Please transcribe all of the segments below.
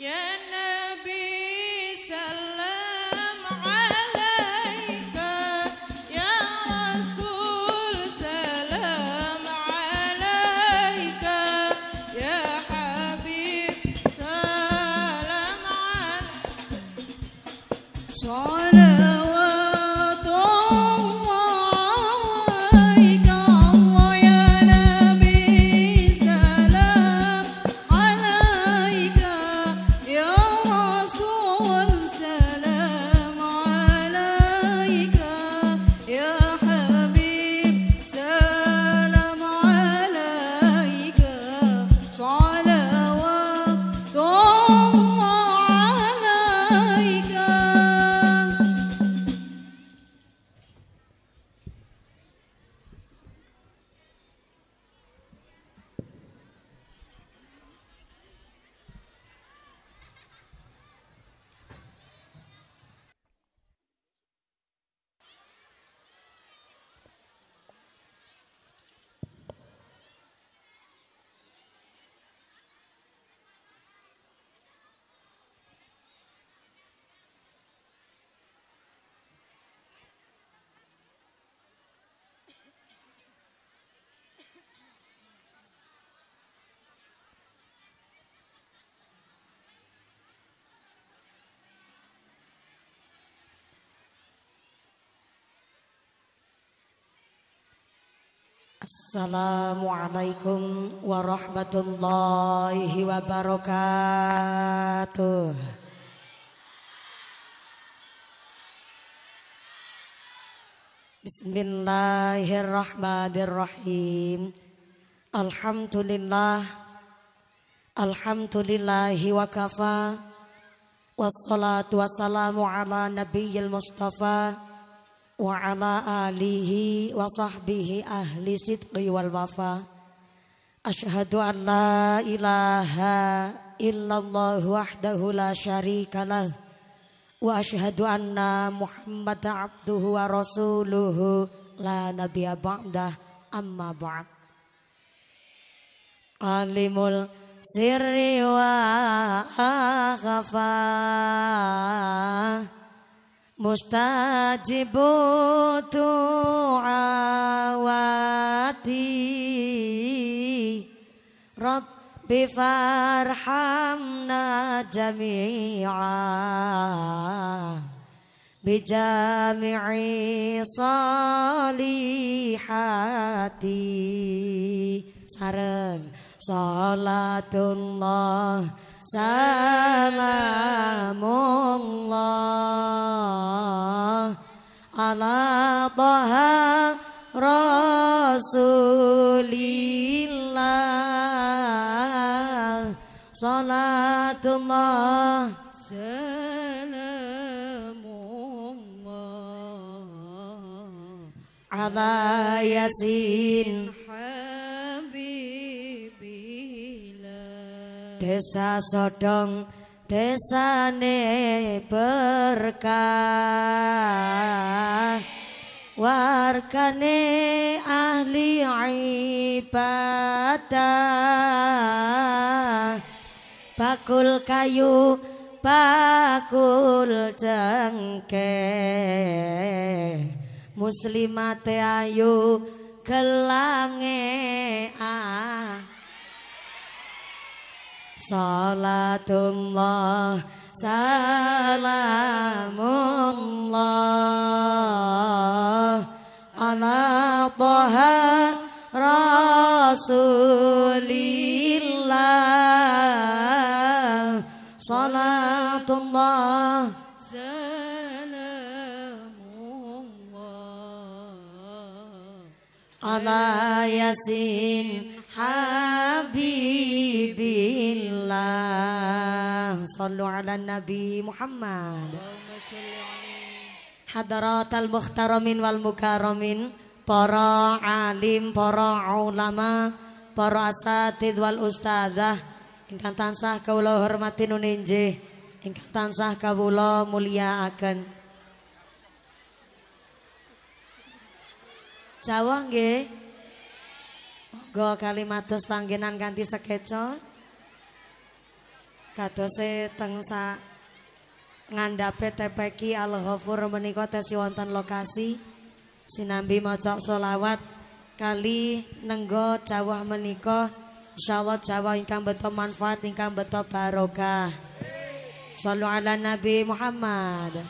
Yeah, Assalamualaikum warahmatullahi wabarakatuh. Bismillahirrahmanirrahim. Alhamdulillah. Alhamdulillahi wa kafa. Wassalatu wassalamu ala nabiyil mustafa وعلى آله وصحبه أهل صدق والوفا أشهد أن لا إله إلا الله وحده لا شريك له وأشهد أن محمد عبده ورسوله لا نبي بعده أما بعد عالم السر وأخفاه مستجب دعواتي رب فارحمنا جميعا بجامع صالحاتي سرن صلاه الله Salamullah ala taha Rasulillah Salatullah Salamullah Ala Yasin desa sodong desa berkah wargane ahli ibadah bakul kayu bakul cengkeh muslimate ayu gelange ah Salatullah Salamullah Ala toha Rasulillah Salatullah Salamullah Ala Yasin Habib Allah, الله صلوا على النبي al حضرات wal والمكرمين para alim, para ulama, para asatid wal ustadzah ingkang tansah kawula hormati nuninjih, ingkang tansah mulia akan. Jawa nggih. Monggo kalimatus panggenan ganti sekeca kadose teng sak ngandape tepeki Al Ghafur menika tesih wonten lokasi sinambi maca solawat kali nenggo cawah menika insyaallah cawah ingkang beto manfaat ingkang beto barokah Sallu ala Nabi Muhammad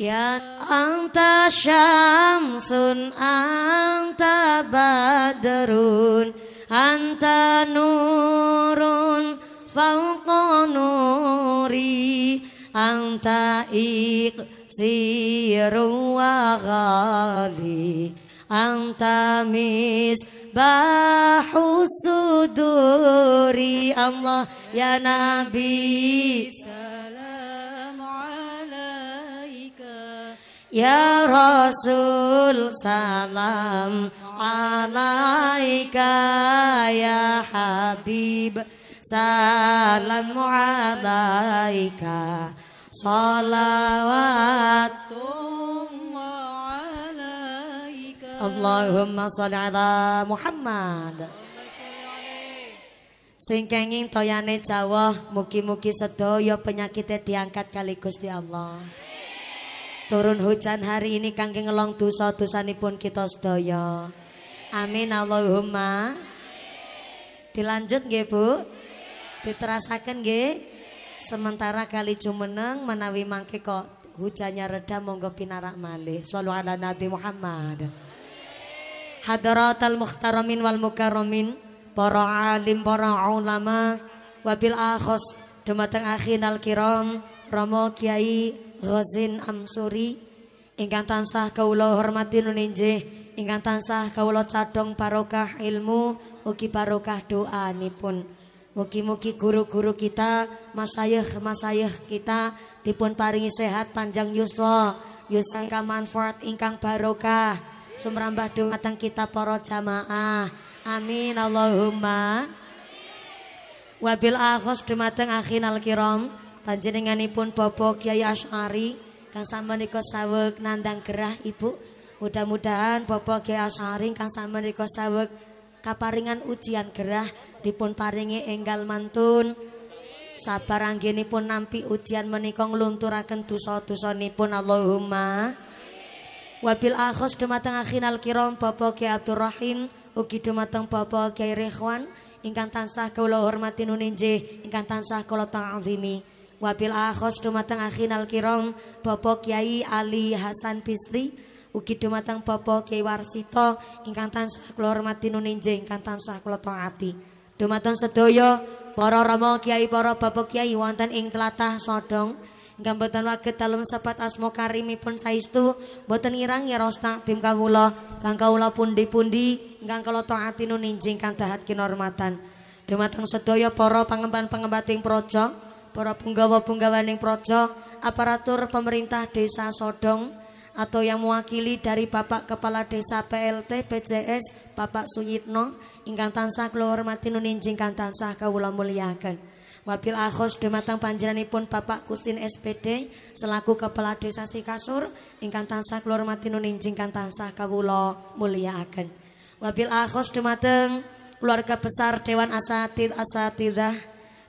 Ya anta syamsun anta badrun anta nurun fauqa nuri anta iksiru wa ghali anta misbahu suduri Allah ya Nabi salam alaika ya Rasul salam alaika ya Habib salam alaika salawatullah Allahumma salli ala Muhammad Sing kenging toyane jawah mugi-mugi sedaya penyakite diangkat kali Gusti Allah. Turun hujan hari ini kangge ngelong dosa-dosanipun kita sedaya. Amin Allahumma. Dilanjut nggih Bu. Diterasakan nggih? Sementara kali cumeneng menawi mangke kok hujannya reda monggo pinarak malih. Sallu ala Nabi Muhammad. Hadratal Muhtaromin wal mukarramin, para alim, para ulama, wabil akhos dumateng akhinal kiram, Romo Kiai Ghazin Amsuri ingkang tansah kawula hormati nuninjih ingkang tansah kawula cadong barokah ilmu ugi barokah doanipun. Mugi-mugi guru-guru kita, masayah-masayah kita dipun paringi sehat panjang yuswa, yusangka manfaat ingkang barokah. Sumrambah dumateng kita para jamaah. Amin Allahumma. Wabil akhos dumateng akhinal kiram panjenenganipun bobo Kiai Asy'ari kang niko sawek nandang gerah Ibu. Mudah-mudahan bobo Kiai Asy'ari kang niko saweg kaparingan ujian gerah dipun paringi enggal mantun sabar pun nampi ujian menikong menika nglunturaken dosa-dosanipun Allahumma wabil akhos dumateng akhinal kiram Bapak Kiai Abdurrahim ugi dumateng Bapak Kiai Rehwan ingkang tansah kula hormati nuninje ingkang tansah kula ta'zimi wabil akhos dumateng akhinal kiram Bapak Kiai Ali Hasan Bisri ugi dumateng Bapak kiai Warsito ingkang tansah kula hormati nuninje ingkang tansah kula taati. Dumateng sedaya para rama kiai para bapak kiai wonten ing tlatah Sodong ingkang boten waget dalem sepat asma karimipun saestu boten irang ngiros ya takdim kawula kang kawula pundi-pundi ingkang kula taati nuninjing kang dahat kinormatan dumateng sedaya para pangemban-pengembating projo para punggawa-punggawaning projo aparatur pemerintah desa Sodong atau yang mewakili dari Bapak Kepala Desa PLT PJS Bapak Suyitno ingkang tansah kula hormati nuninjing kang tansah kawula mulyaken. Wabil akhos dumateng panjenenganipun Bapak Kusin SPD selaku Kepala Desa Sikasur ingkang tansah kula hormati nuninjing kang tansah kawula mulyaken. Wabil akhos dumateng keluarga besar Dewan Asatid Asatidah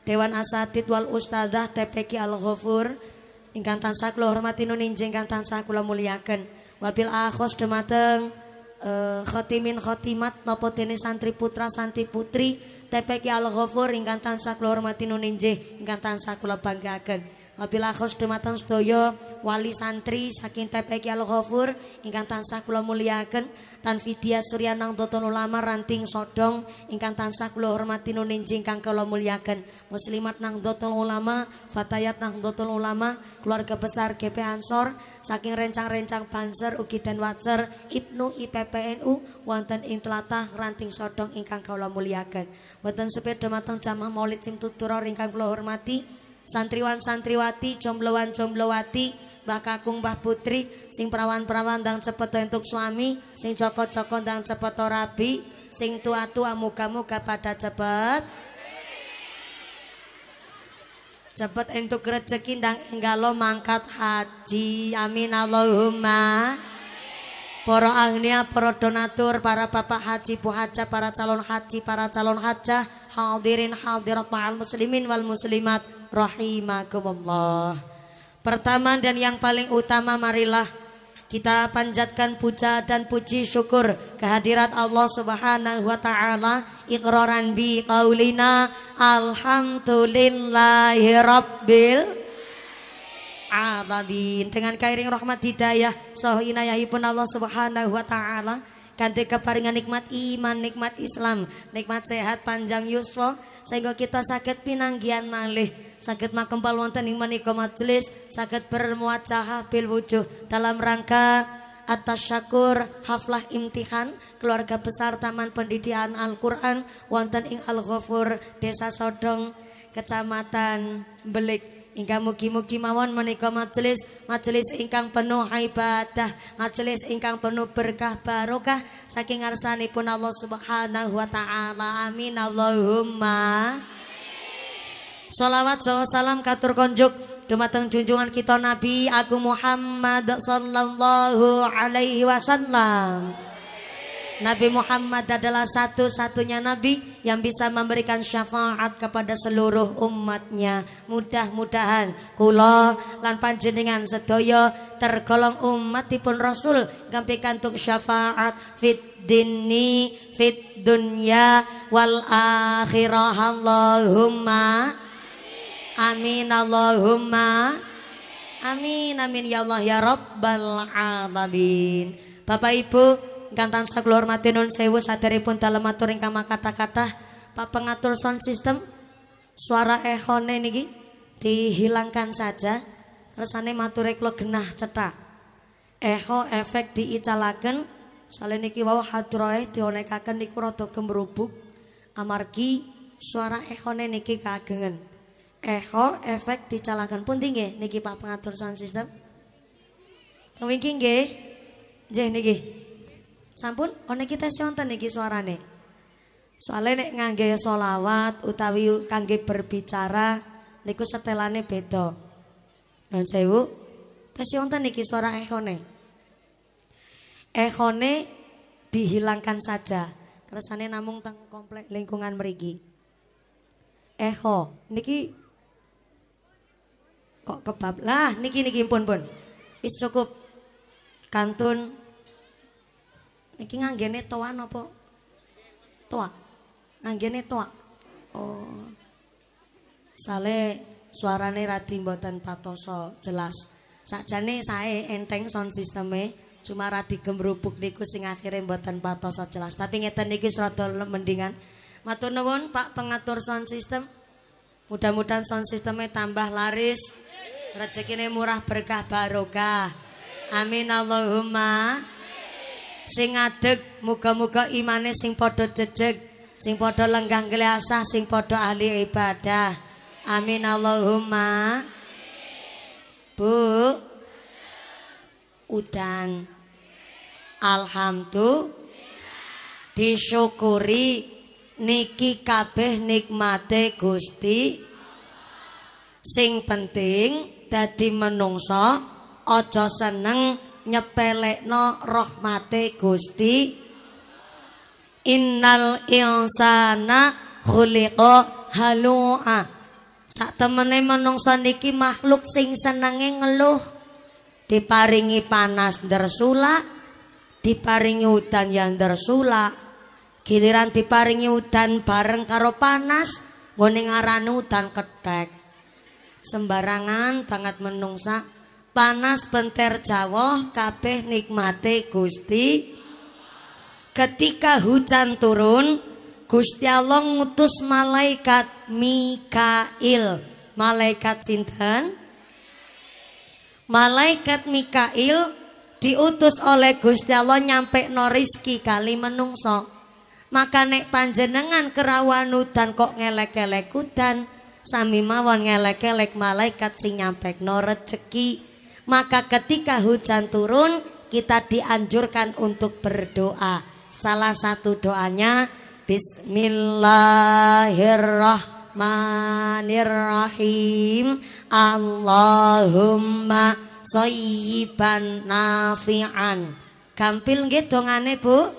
Dewan Asatid wal Ustadzah TPK Al Ghafur ingkang tansah kula hormati nun injing ingkang tansah kula muliaken. Wabil akhos dumateng uh, e, khotimin khotimat napa dene santri putra santri putri tepek ya Al Ghafur ingkang tansah kula hormati nun injih ingkang tansah kula banggaken. Wabilah khusdumatun sedaya wali santri saking TPK Al-Ghafur ingkang tansah kula mulyakaken tanfidia suryanang doton ulama ranting sodong ingkang tansah kula hormati nuninjing kang kula mulyakaken muslimat nang doton ulama fatayat nang doton ulama keluarga besar GP Ansor saking rencang-rencang Banser ugi dan Watser Ibnu IPPNU wonten ing tlatah ranting sodong ingkang kula mulyakaken boten sepeda matang jamaah maulid sim tutura ingkang kula hormati santriwan-santriwati, jombloan-jomblowati, Mbah Kakung, Mbah Putri, sing perawan-perawan dan cepet untuk suami, sing joko-joko dan cepet rabi, sing tua-tua muka-muka pada cepet. Cepet untuk rezeki enggak enggalo mangkat haji. Amin Allahumma. Para agnia, para donatur, para bapak haji, bu haja, para calon haji, para calon hajah, hadirin hadirat ma'al muslimin wal muslimat rahimakumullah. Pertama dan yang paling utama marilah kita panjatkan puja dan puji syukur kehadirat Allah Subhanahu wa taala iqraran bi qaulina alhamdulillahi rabbil alamin dengan kairing rahmat hidayah sohinayahipun Allah Subhanahu wa taala kanthi keparingan nikmat iman nikmat Islam nikmat sehat panjang yuswa sehingga kita sakit pinanggian malih sakit makempal wonten ing menika majelis sakit bermuajahah bil wujuh dalam rangka atas syakur haflah imtihan keluarga besar Taman Pendidikan Al-Qur'an wonten ing Al-Ghafur Desa Sodong Kecamatan Belik Ingkang mugi-mugi mawon menika majelis majelis ingkang penuh ibadah, majelis ingkang penuh berkah barokah saking ngarsanipun Allah Subhanahu wa taala. Amin Allahumma. Salawat saha salam katur konjuk dumateng junjungan kita Nabi aku Muhammad sallallahu alaihi wasallam. Nabi Muhammad adalah satu-satunya Nabi yang bisa memberikan syafaat kepada seluruh umatnya. Mudah-mudahan kula lan panjenengan sedaya tergolong umat umatipun Rasul gampi kantuk syafaat fit dini fit dunya wal akhirah Allahumma amin Allahumma amin amin ya Allah ya Rabbal alamin Bapak Ibu ingkang tansah kula hormati nun sewu saderipun dalem matur ingkang makata-kata papengatur sound system suara ehone niki dihilangkan saja kersane mature kula genah cetak eho efek diicalaken salin niki wau hadroe dionekaken niku rada gemrubuk amargi suara ehone niki kagengen eho efek diicalakan pun tinggi niki pak pengatur sound system Wingi nggih. jeh niki. Sampun one kita wonten iki suarane. Soale nek ngangge solawat utawi kangge berbicara niku setelane beda. Nun sewu. Tes wonten iki suara ekhone. ne dihilangkan saja. Kersane namung teng komplek lingkungan mriki. Eho niki kok kebab lah niki niki pun pun wis cukup kantun Niki nganggene toa napa? Toa. Nganggene toa. Oh. Sale suarane rati mboten patoso jelas. Sakjane saya enteng sound sisteme, cuma rati gemrupuk niku sing akhirnya mboten patoso jelas. Tapi ngeten niki rada mendingan. Matur nuwun Pak pengatur sound system. Mudah-mudahan sound sisteme tambah laris. Rezekine murah berkah barokah. Amin Allahumma sing ngadeg muga-muga imane sing padha jejeg sing padha lenggang ngleasah sing padha ahli ibadah amin Allahumma Bu udang alhamdulillah disyukuri niki kabeh nikmate Gusti sing penting dadi menungso aja seneng nyepelekno rahmate Gusti Innal insana khuliqa halu'a Sak temene menungsa niki makhluk sing senenge ngeluh diparingi panas dersula diparingi udan yang dersula giliran diparingi udan bareng karo panas ngene ngarani udan kethek sembarangan banget menungsa panas benter jawoh kabeh nikmate Gusti ketika hujan turun Gusti Allah ngutus malaikat Mikail malaikat sinten malaikat Mikail diutus oleh Gusti Allah nyampe noriski kali menungso maka nek panjenengan kerawan dan kok ngelek ngelek kudan sami mawon ngelek ngelek malaikat sing nyampe no rezeki maka ketika hujan turun kita dianjurkan untuk berdoa. Salah satu doanya Bismillahirrahmanirrahim. Allahumma soyiban nafi'an. Gampil nggih dongane, Bu?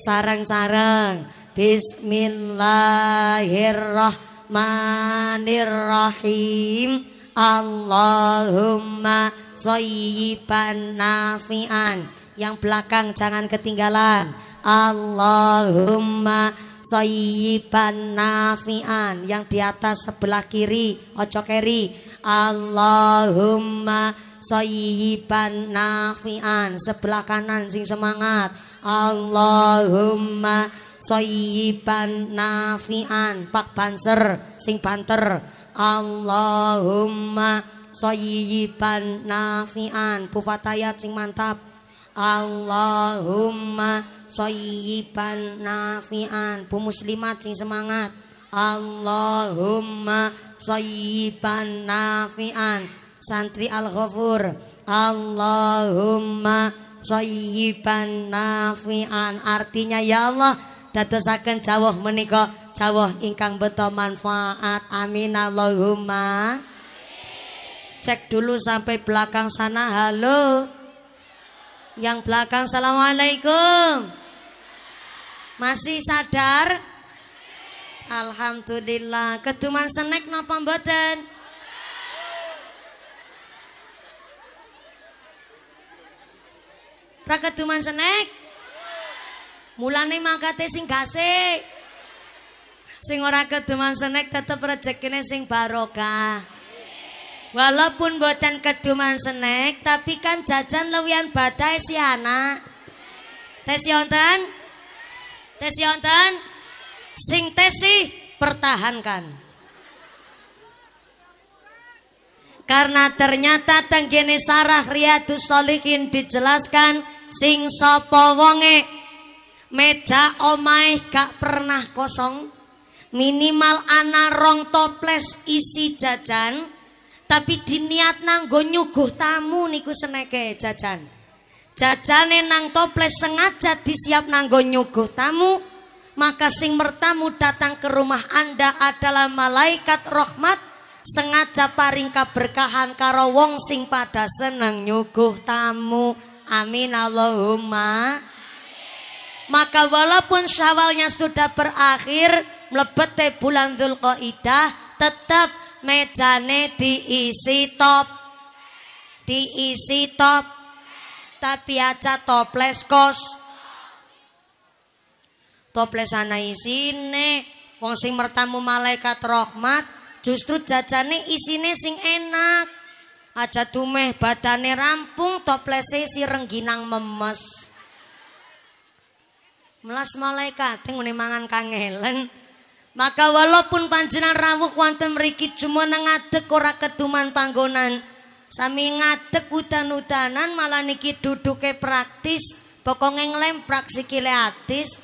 Sarang-sarang. Bismillahirrahmanirrahim. Allahumma sayyiban nafian yang belakang jangan ketinggalan Allahumma sayyiban nafian yang di atas sebelah kiri ojo keri Allahumma sayyiban nafian sebelah kanan sing semangat Allahumma sayyiban nafian pak banser sing banter Allahumma sayyiban nafian pufatayat sing mantap Allahumma sayyiban nafian pemuslimat sing semangat Allahumma sayyiban nafian santri al-ghafur Allahumma sayyiban nafian artinya ya Allah dadosaken jawah menika jawah ingkang beto manfaat amin Allahumma cek dulu sampai belakang sana halo yang belakang assalamualaikum masih sadar Alhamdulillah keduman senek napa mboten Raka keduman senek Mulane mangkate sing gasik Sing ora keduman senek tetep rezekine sing barokah. Walaupun boten keduman senek, tapi kan jajan lewian badai si anak. Tes yonten? Tes yonten? Sing tesi pertahankan. Karena ternyata tenggene sarah Riyadus Solihin dijelaskan sing sopo wonge meja omai gak pernah kosong minimal ana rong toples isi jajan tapi diniat nang nyuguh tamu niku seneke jajan jajane nang toples sengaja disiap nang nyuguh tamu maka sing mertamu datang ke rumah anda adalah malaikat rahmat sengaja paring kaberkahan karo wong sing pada seneng nyuguh tamu amin Allahumma maka walaupun syawalnya sudah berakhir mlebete bulan Dzulqaidah tetep mejane diisi top. Diisi top. Tapi aja toples kos. Toples ana isine wong sing mertamu malaikat rahmat justru jajane isine sing enak. Aja tumeh badane rampung toplese isi rengginang memes. Melas malaikat, tengok mangan kangelan, Maka walaupun panjenengan rawuh wonten mriki cuma ngadeg ora keduman panggonan. Sami ngadeg udan-udanan malah niki duduke praktis, pokoke nglemprak sikile atis.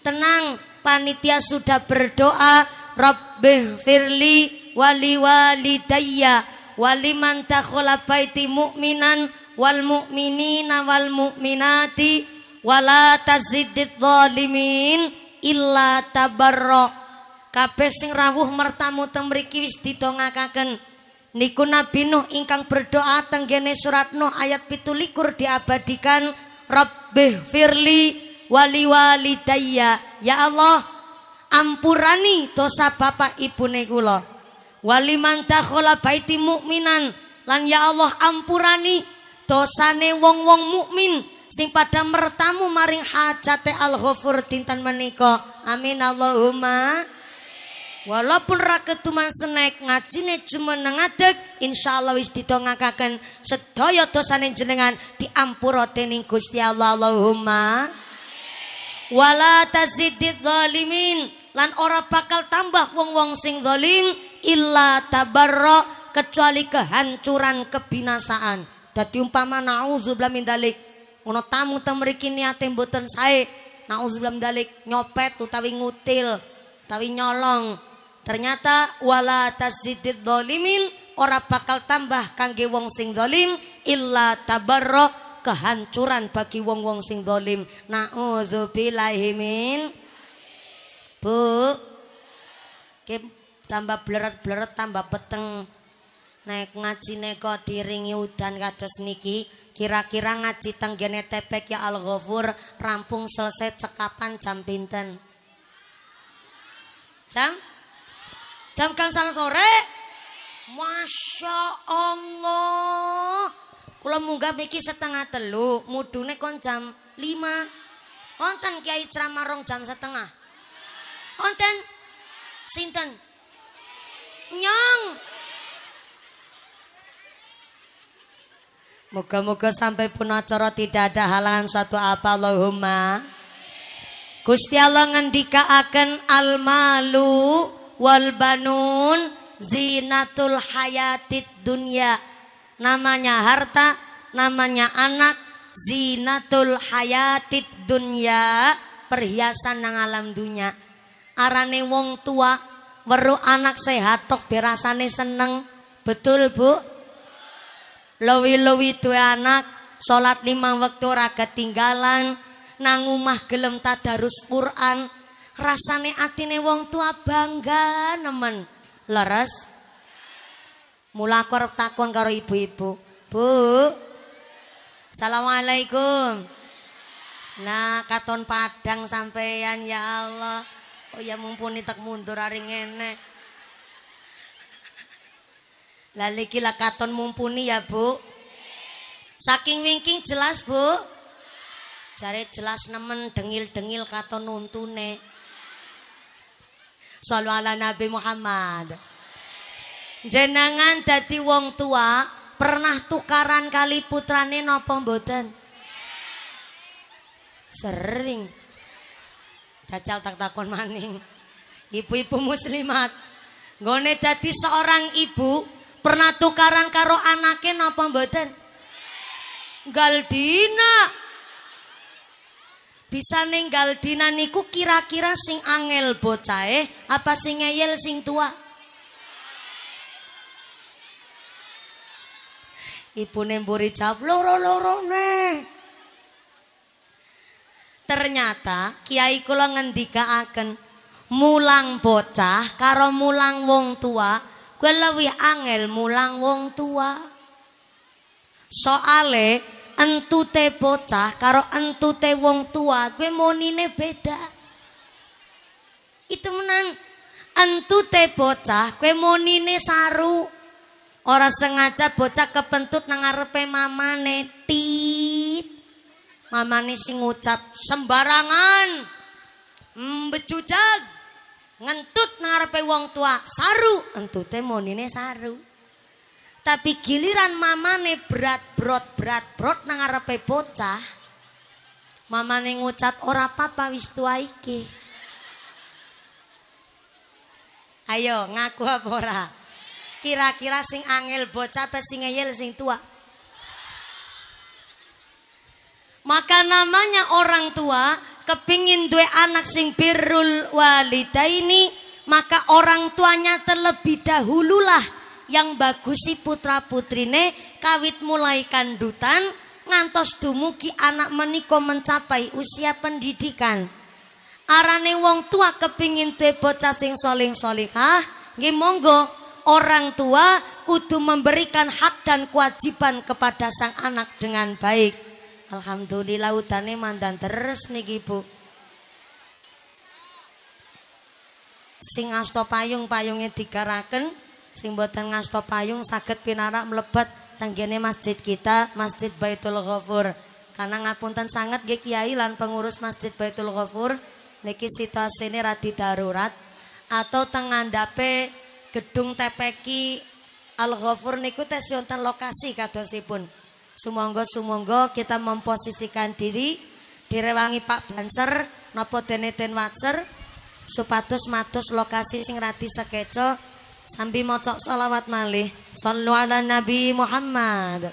Tenang, panitia sudah berdoa, Rabbih firli wali walidayya waliman takhala baiti mu'minan wal mu'minina wal mu'minati wala tazidid zalimin illa tabarra kabeh sing rawuh mertamu temriki wis didongakaken niku Nabi Nuh ingkang berdoa tenggene surat Nuh ayat pitulikur diabadikan Rabbih firli wali walidayya ya Allah ampurani dosa bapak ibu kula wali mantakhola baiti mukminan lan ya Allah ampurani dosane wong-wong mukmin sing pada mertamu maring hajate al-ghafur dinten menika amin Allahumma Walaupun rakyat tuman senek ngajine cuma ngadeg Insya Allah wis ditongakakan Setyo dosane jenengan diampuro tening kusti Allah Allahumma Wala tazidid zalimin lan ora bakal tambah wong-wong sing zalim illa tabarro kecuali kehancuran kebinasaan Jadi umpama nauzubillah min dalik ono tamu temriki niate mboten sae nauzubillah min dalik nyopet utawi ngutil utawi nyolong Ternyata wala tasjidid dolimin ora bakal tambah kangge wong sing dolim illa tabarro kehancuran bagi wong-wong sing dolim. naudzubillahimin Bu Oke, tambah bleret-bleret tambah peteng naik ngaji neko diringi udan kados niki kira-kira ngaji tenggene tepek ya Al-Ghafur rampung selesai cekapan jam pinten jam Jam gangsal sore. Masya Allah. Kalau munggah mriki setengah telu, mudune kon jam lima. Kiai ceramah rong jam setengah. konten, sinten? Nyong. Moga-moga sampai pun acara tidak ada halangan satu apa Allahumma. Gusti Allah akan al malu wal banun zinatul hayatid dunya. Namanya harta, namanya anak, zinatul hayatid dunya, perhiasan nang alam dunia. Arane wong tua, weru anak sehat tok berasane seneng. Betul, Bu? Lowi-lowi tua anak, solat lima waktu raga ketinggalan, nang umah gelem tadarus Quran rasane atine wong tua bangga nemen. Leres? Mula aku takon karo ibu-ibu. Bu. Assalamualaikum. Nah, katon padang sampeyan ya Allah. Oh ya mumpuni tak mundur hari ngene. Lah lah katon mumpuni ya, Bu. Saking wingking jelas, Bu. cari jelas nemen dengil-dengil katon untune Solo ala Nabi Muhammad. jenangan dadi wong tua pernah tukaran kali putrane napa mboten? Sering. Jajal tak takon maning. Ibu-ibu muslimat, gone dadi seorang ibu pernah tukaran karo anaknya napa mboten? Galdina bisa ninggal dina niku kira-kira sing angel bocah eh apa sing ngeyel sing tua Ibu nemburi jawab loro-loro ne. Ternyata kiai kula akan mulang bocah karo mulang wong tua gue lebih angel mulang wong tua. Soale entute bocah karo entute wong tua kuwi monine beda itu menang entute bocah kuwi monine saru ora sengaja bocah kepentut nang ngarepe mamane tit mamane sing ngucap sembarangan mbecucag ngentut nang ngarepe wong tua saru entute monine saru Tapi giliran mamane berat brot berat brot nang arepe bocah. Mamane ngucap ora apa-apa wis tua iki. Ayo ngaku apa ora? Kira-kira sing angel bocah apa sing ngeyel sing tua? Maka namanya orang tua kepingin dua anak sing birrul walidaini maka orang tuanya terlebih dahululah yang bagus si putra putrine kawit mulai kandutan ngantos dumugi anak meniko mencapai usia pendidikan. Arane wong tua kepingin tuh bocah sing soling solihah orang tua kudu memberikan hak dan kewajiban kepada sang anak dengan baik. Alhamdulillah utane mandan terus nih ibu Sing asto payung payungnya digaraken sing boten ngasto payung sakit pinarak melebat tanggene masjid kita Masjid Baitul Ghafur karena ngapunten sangat nggih kiai lan pengurus Masjid Baitul Ghafur niki situasi ini rati darurat atau tengandape gedung TPK Al Ghafur niku tes yonten lokasi kadosipun sumonggo sumonggo kita memposisikan diri direwangi Pak Banser nopo dene Watser supatus matus lokasi sing rati sekeco sambil mocok sholawat malih sallu ala nabi Muhammad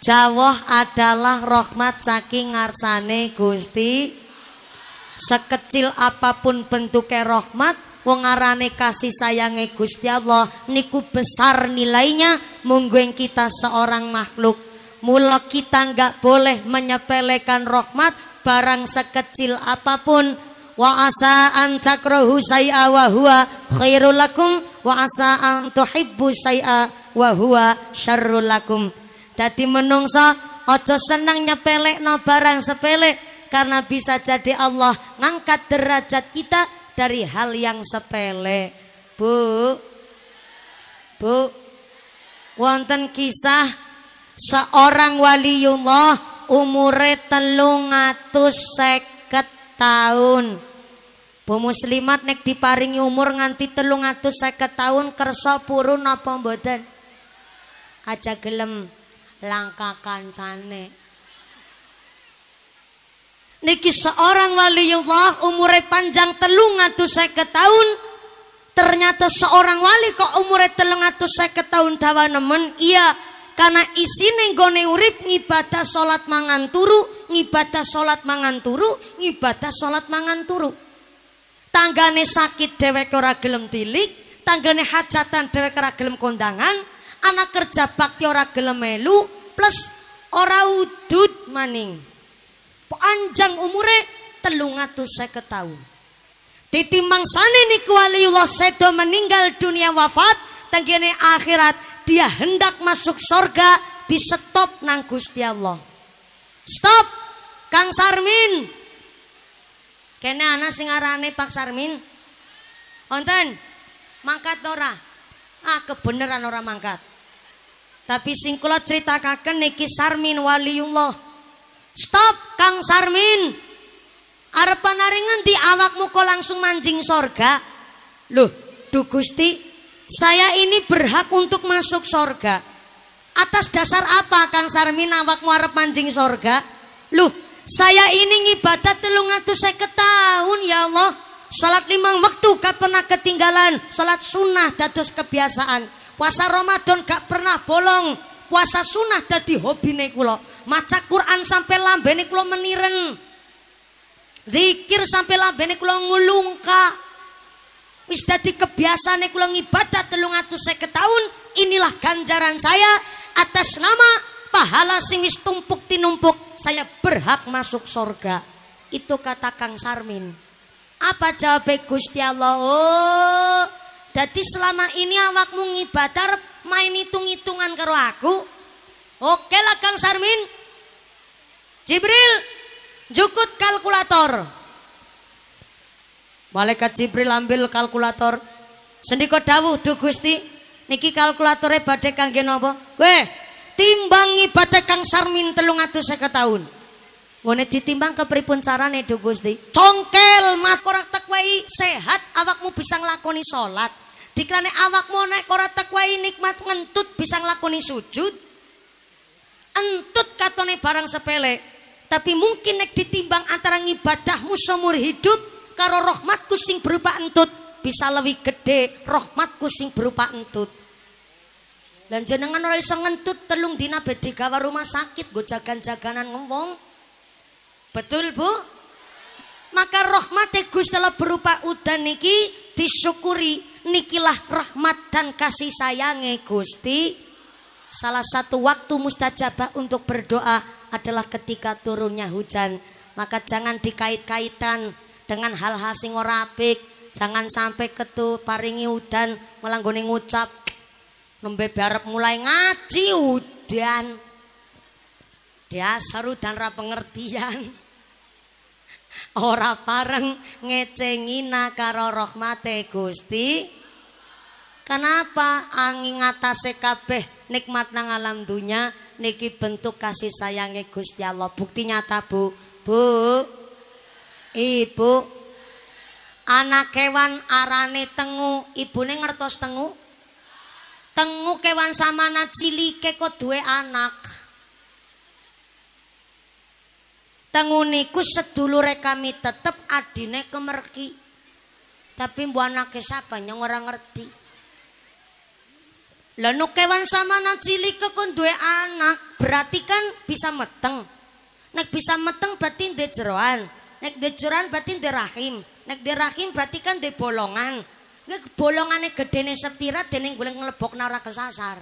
Jawah adalah rahmat saking ngarsane Gusti sekecil apapun bentuknya rahmat wengarane kasih sayangnya Gusti Allah niku besar nilainya Mungguin kita seorang makhluk mula kita nggak boleh menyepelekan rahmat barang sekecil apapun wa asa an takrahu syai'a wa huwa khairul lakum wa asa an tuhibbu syai'a wa huwa syarrul lakum dadi menungsa aja seneng nyepelekno barang sepele karena bisa jadi Allah ngangkat derajat kita dari hal yang sepele Bu Bu wonten kisah seorang waliullah umure telung atus seket tahun Bu muslimat nek diparingi umur nganti telung atus seket tahun kerso purun apa mboten? Aja gelem langkah kancane. Niki seorang waliullah umure panjang telung atus seket tahun ternyata seorang wali kok umure telung atus seket tahun dawa nemen iya karena isi nenggone urip ngibadah sholat mangan turu ngibadah sholat mangan turu ngibadah sholat mangan turu Tanggane sakit dhewek ora gelem tilik, tanggane hajatan dhewek ora gelem kondangan, anak kerja bakti ora gelem melu, plus ora udut maning. Panjang umure telung atus seket tahun. Titi mangsane niku waliullah sedo meninggal dunia wafat, tenggene akhirat dia hendak masuk sorga di stop nang Allah. Stop Kang Sarmin Kene ana sing arane Pak Sarmin. Onten. Mangkat ora? Ah kebeneran ora mangkat. Tapi sing kula critakaken niki Sarmin waliullah. Stop Kang Sarmin. Arep naringan di awakmu kok langsung manjing sorga? Loh, Duh Gusti, saya ini berhak untuk masuk sorga. Atas dasar apa Kang Sarmin awakmu arep manjing sorga? Loh, saya ini ngibadah telung atau saya ketahun ya Allah. Salat limang waktu gak pernah ketinggalan. Salat sunnah dados kebiasaan. Puasa Ramadan gak pernah bolong. Puasa sunnah dadi hobi nih kulo, Maca Quran sampai lambe nih kulo meniren. Zikir sampai lambe nih kulo ngulungka. Wis dadi kebiasaan kulo ngibadah telung telungatus saya ketahun, Inilah ganjaran saya atas nama pahala singis tumpuk tinumpuk saya berhak masuk sorga itu kata Kang Sarmin apa jawabnya Gusti Allah oh jadi selama ini awakmu ngibadar main hitung-hitungan karo aku oke lah Kang Sarmin Jibril jukut kalkulator malaikat Jibril ambil kalkulator sendiko dawuh duh Gusti niki kalkulatore badhe kangge napa kowe timbangi ibadah Kang Sarmin Seka tahun, Ngene ditimbang pripun carane do Gusti? Congkel mat korak tekwei sehat awakmu bisa nglakoni sholat Diklane awakmu naik korak tekwei nikmat ngentut bisa ngelakoni sujud. Entut katone barang sepele. Tapi mungkin nek ditimbang antara ibadahmu seumur hidup karo rahmatku sing berupa entut bisa lebih gede rahmatku sing berupa entut. Dan jenengan orang iso ngentut telung dina bedhe gawa rumah sakit Gue jagan-jaganan ngomong. Betul, Bu? Maka rahmat e Gusti Allah berupa udan niki disyukuri nikilah rahmat dan kasih sayangi Gusti. Salah satu waktu mustajabah untuk berdoa adalah ketika turunnya hujan. Maka jangan dikait-kaitan dengan hal-hal sing ora apik. Jangan sampai ketu paringi udan melanggoni ngucap nembe barep mulai ngaji udan dasar udan ra pengertian ora pareng ngecengi nakaro rahmate Gusti kenapa angin atas kabeh nikmat nang alam dunia niki bentuk kasih sayangnya Gusti Allah bukti nyata Bu Bu Ibu anak hewan arane tengu ibune ngertos tengu tengu kewan samana cilike kok duwe anak tengu niku sedulure kami tetep adine kemerki tapi mbu anake siapa yang ora ngerti lah nu kewan samana cilike kok duwe anak berarti kan bisa meteng nek bisa meteng berarti ndek jeroan nek ndek jeroan berarti ndek rahim nek ndek rahim berarti kan ndek bolongan bolongannya bolongane gedene setirat dene golek nglebokna ora kesasar.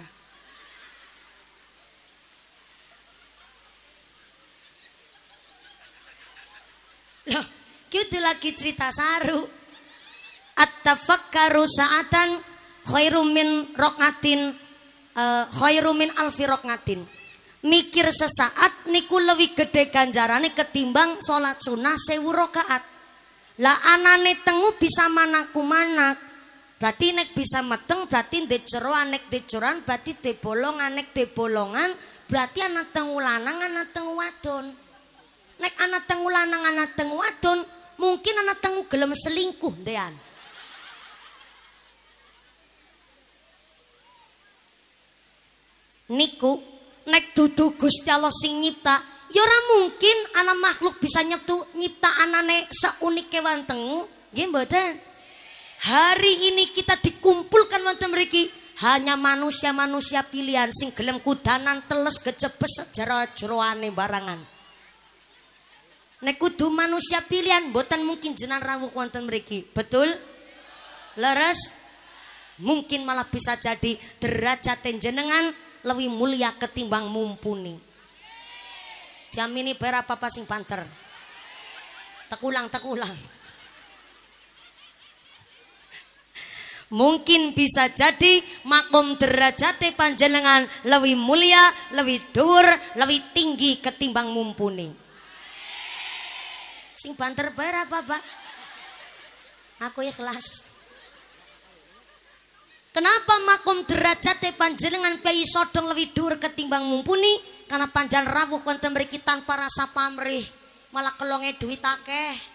Loh, kudu lagi cerita saru. At-tafakkaru sa'atan khairum min raqatin uh, khairum min alfi raqatin. Mikir sesaat niku lebih gede ganjarane ketimbang salat sunah sewu rakaat. Lah anane tengu bisa manaku manak. Berarti nek bisa mateng, berarti ndek jero anek ndek jeroan berarti ndek bolong anek ndek bolongan berarti anak tengu lanang anak tengu wadon. Nek anak tengu lanang anak tengu wadon mungkin anak tengu gelem selingkuh ndean. Niku nek dudu Gusti Allah sing nyipta yora ya mungkin anak makhluk bisa nyiptu nyipta anane seunik kewan tengu, mboten. Hari ini kita dikumpulkan wonten mriki hanya manusia-manusia pilihan sing gelem kudanan teles gecepes sejarah jeroane barangan. Nek kudu manusia pilihan boten mungkin jenan rawuh wonten mriki. Betul? Leres? Mungkin malah bisa jadi derajat jenengan lebih mulia ketimbang mumpuni. Diamini berapa pasing panter. Tekulang tekulang. Mungkin bisa jadi makom derajate panjenengan lebih mulia, lebih dhuwur, lebih tinggi ketimbang mumpuni. Sing banter berapa, Pak? Aku ikhlas. Kenapa makom derajate panjenengan pei sodong lebih dhuwur ketimbang mumpuni? Karena panjang rawuh wonten mriki tanpa rasa pamrih, malah kelonge duit akeh.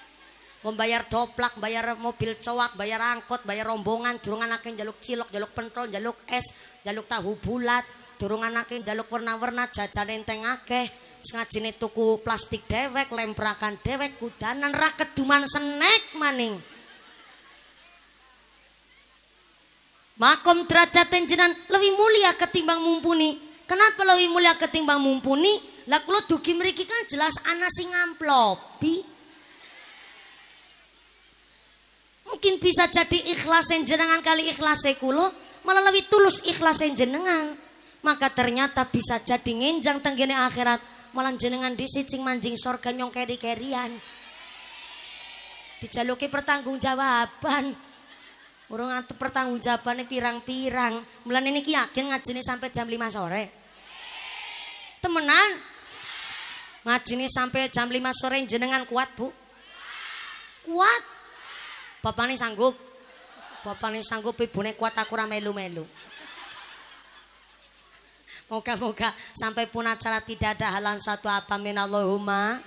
Membayar doplak, bayar mobil cowok, bayar angkot, bayar rombongan, durung anake jaluk cilok, jaluk pentol, jaluk es, jaluk tahu bulat, durung anake jaluk warna-warna jajan enteng akeh. Ngajine tuku plastik dewek, lemprakan dewek, kudanan raket keduman senek maning. Makom derajat jenengan lebih mulia ketimbang mumpuni. Kenapa lebih mulia ketimbang mumpuni? Lah kula dugi kan jelas ana sing Mungkin bisa jadi ikhlas yang jenengan kali ikhlas e kulo malah lebih tulus ikhlas yang jenengan. Maka ternyata bisa jadi nginjang tenggene akhirat malah jenengan disicing manjing sorga nyong keri kerian. Dijaluki pertanggungjawaban jawaban. Urung atuh pertanggung jawabannya pirang-pirang. Mulan ini yakin ngajine sampai jam 5 sore. Temenan, ngajini sampai jam 5 sore jenengan kuat bu kuat nih sanggup. nih sanggup, ibune kuat aku melu-melu. Moga-moga sampai pun acara tidak ada halan satu apa min Allahumma.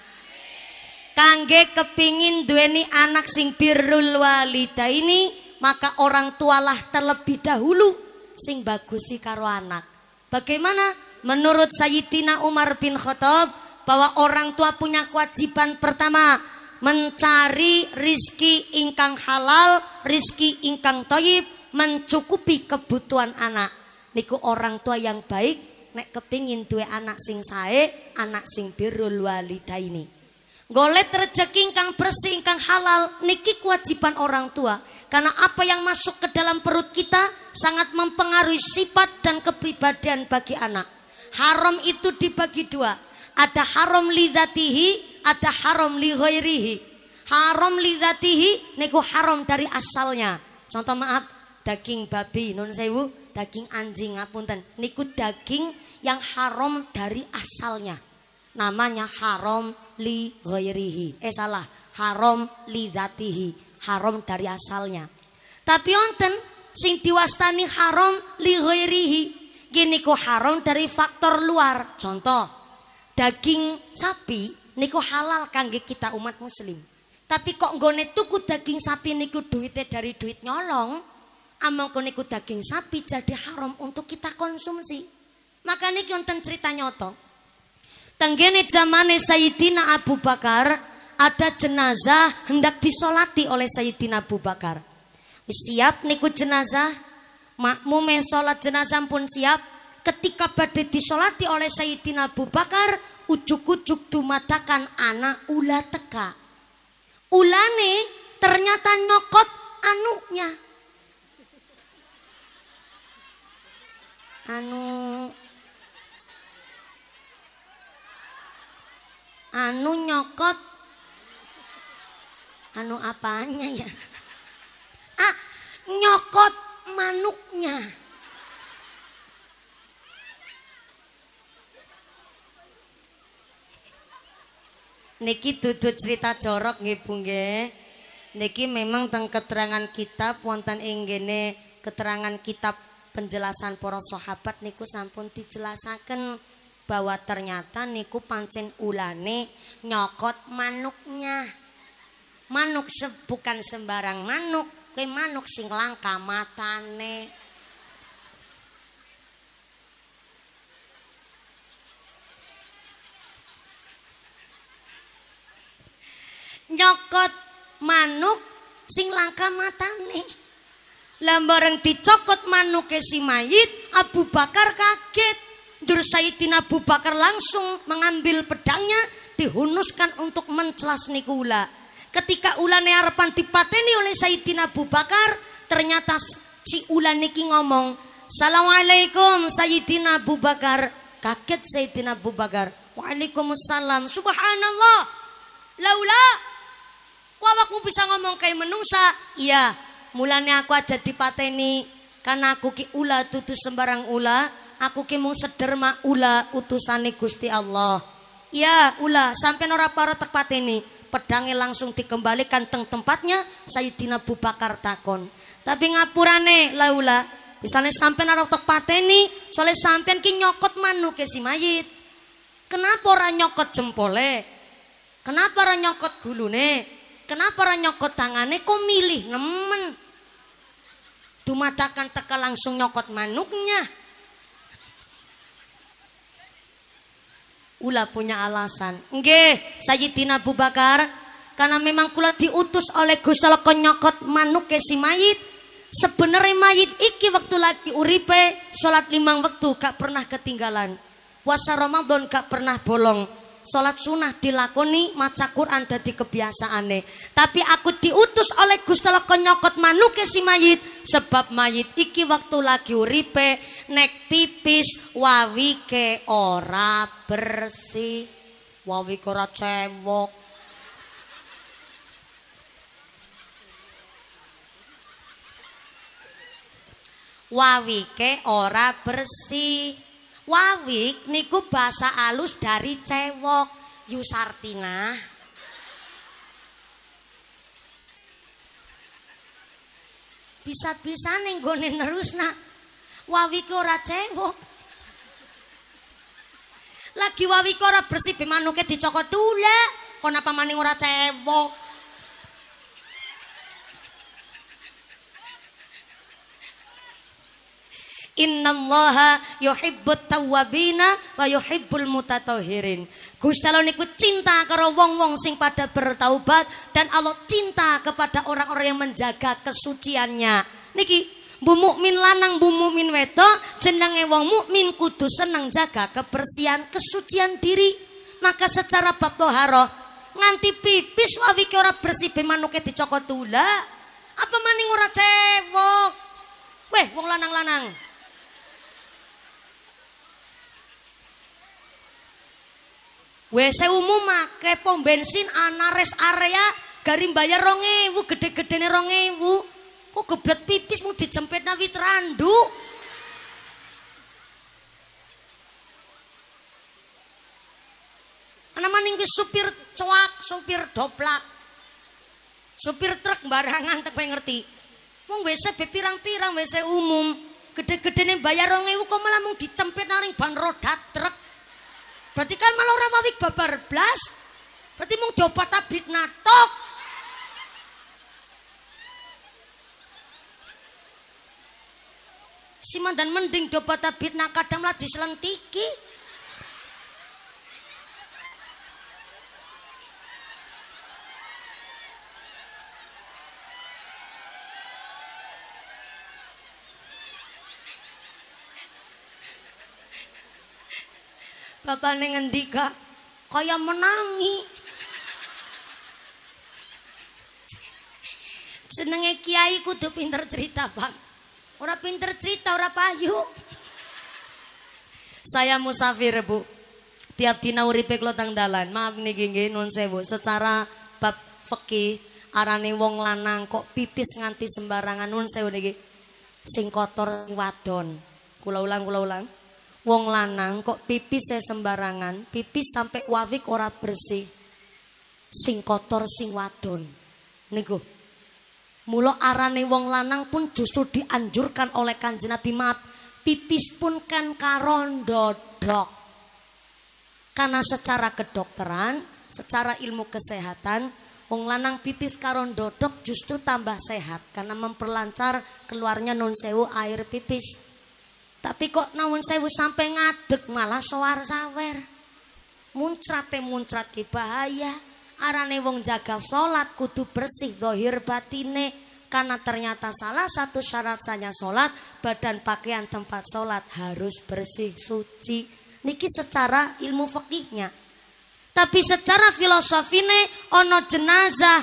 Kangge kepingin dueni anak sing birrul walida ini maka orang tualah terlebih dahulu sing bagus bagusi karo anak. Bagaimana menurut Sayyidina Umar bin Khattab bahwa orang tua punya kewajiban pertama mencari rizki ingkang halal, rizki ingkang toyib, mencukupi kebutuhan anak. Niku orang tua yang baik, nek kepingin duwe anak sing sae, anak sing birul birrul ini. Golet rejeki ingkang bersih, ingkang halal, niki kewajiban orang tua. Karena apa yang masuk ke dalam perut kita sangat mempengaruhi sifat dan kepribadian bagi anak. Haram itu dibagi dua. Ada haram lidatihi, ada haram li ghairihi. Haram li zatihi niku haram dari asalnya. Contoh maaf, daging babi nun sewu, daging anjing ngapunten. Niku daging yang haram dari asalnya. Namanya haram li ghairihi. Eh salah, haram li zatihi. Haram dari asalnya. Tapi onten sing diwastani haram li ghairihi. Gini ku haram dari faktor luar. Contoh, daging sapi niku halal kangge kita umat muslim. Tapi kok nggone tuku daging sapi niku duitnya dari duit nyolong, amangko niku daging sapi jadi haram untuk kita konsumsi. Maka niki wonten cerita nyoto. Tenggene zamane Sayyidina Abu Bakar ada jenazah hendak disolati oleh Sayyidina Abu Bakar. Siap niku jenazah, makmu sholat jenazah pun siap. Ketika badai disolati oleh Sayyidina Abu Bakar, Ucuk-ucuk ucuk dumatakan anak ula teka. Ulane ternyata nyokot anuknya. Anu Anu nyokot Anu apanya ya? Ah, nyokot manuknya. Niki dudu cerita jorok nggih Bu nggih. Niki memang teng keterangan kitab wonten ing gene keterangan kitab penjelasan para sahabat niku sampun dijelasaken bahwa ternyata niku pancen ulane nyokot manuknya. Manuk bukan sembarang manuk, kue manuk sing langka matane. nyokot manuk sing langka mata matane lambareng dicokot ke si mayit Abu Bakar kaget Dur Sayyidina Abu Bakar langsung mengambil pedangnya dihunuskan untuk mencelas niku ula. ketika ulane harapan dipateni oleh Sayyidina Abu Bakar ternyata si ula niki ngomong Assalamualaikum Sayyidina Abu Bakar kaget Sayyidina Abu Bakar Waalaikumsalam Subhanallah Laula Kok awakmu bisa ngomong kayak menungsa? Iya, mulanya aku aja dipateni karena aku ki ula tutus sembarang ula, aku ki mung sederma ula utusane Gusti Allah. Iya, ula sampai ora para terpateni pedangnya langsung dikembalikan teng tempatnya Sayyidina Abu Bakar takon. Tapi ngapurane laula, misalnya sampai arep terpateni soalnya sampai ki nyokot ke si mayit. Kenapa orang nyokot jempole? Kenapa orang nyokot gulune? Kenapa orang nyokot tangannya kok milih nemen? Dumatakan teka langsung nyokot manuknya. Ula punya alasan. Nge, Sayyidina Abu Bakar, karena memang kula diutus oleh Gusti konyokot manuk ke si mayit. Sebenarnya mayit iki waktu lagi uripe sholat limang waktu gak pernah ketinggalan. Puasa Ramadan gak pernah bolong salat sunah dilakoni maca Quran dadi kebiasaane tapi aku diutus oleh Gusti Allah nyokot manuke si mayit sebab mayit iki waktu lagi uripe nek pipis wawike ora bersih wawike ora cewok wawike ora bersih Wawik niku basa alus dari cewok Yusartina Bisa-bisa nenggone terus nak Wawik ora cewok Lagi wawik ora bersih bimanuke dicokot tule Kenapa maning ora cewok Innallaha yuhibbut tawwabina wa yuhibbul mutatahhirin. Gusti Allah niku cinta karo wong-wong sing pada bertaubat dan Allah cinta kepada orang-orang yang menjaga kesuciannya. Niki bu mukmin lanang bu mukmin wedok jenenge wong mukmin kudu seneng jaga kebersihan kesucian diri. Maka secara bab toharoh nganti pipis wawi ora bersih be manuke dicokot tula. Apa maning ora cewok. Weh wong lanang-lanang WC umum make pom bensin ana area garim bayar rong ewu gede-gede nih rong ewu kok geblet pipis mau dijempet nabi terandu anak maning supir coak, supir doplak supir truk barangan tak pengen ngerti mau WC pirang-pirang WC umum gede-gede nih bayar rong ewu kok malah mau dicempet naring ban roda truk Berarti kan malah ora mawik babar blas. Berarti mung jopot ta bitnatok. Si mandan mending jopot ta bitnak kadang lah diselentiki. bapakne ngendika kaya menangi. Senengnya kiai kudu pinter cerita, Bang. Ora pinter cerita, ora payu. Saya musafir, Bu. Tiap dina uripe kelotang dalan. Maaf nih nggih non sewu. Secara bab fikih arane wong lanang kok pipis nganti sembarangan nun sewu niki. Sing kotor sing wadon. Kula ulang, kula ulang. Wong lanang kok pipis saya sembarangan, pipis sampai wawik ora bersih. Sing kotor sing wadon. nego. mulo arane wong lanang pun justru dianjurkan oleh Kanjeng Nabi Mat, pipis pun kan karon dodok. Karena secara kedokteran, secara ilmu kesehatan, wong lanang pipis karon dodok justru tambah sehat karena memperlancar keluarnya non sewu air pipis. Tapi kok namun saya sewu sampai ngadek malah soar sawer. Muncrate muncrat ki bahaya. Arane wong jaga solat kudu bersih dohir batine karena ternyata salah satu syarat sanya sholat badan pakaian tempat solat harus bersih suci. Niki secara ilmu fakihnya, Tapi secara filosofine ono jenazah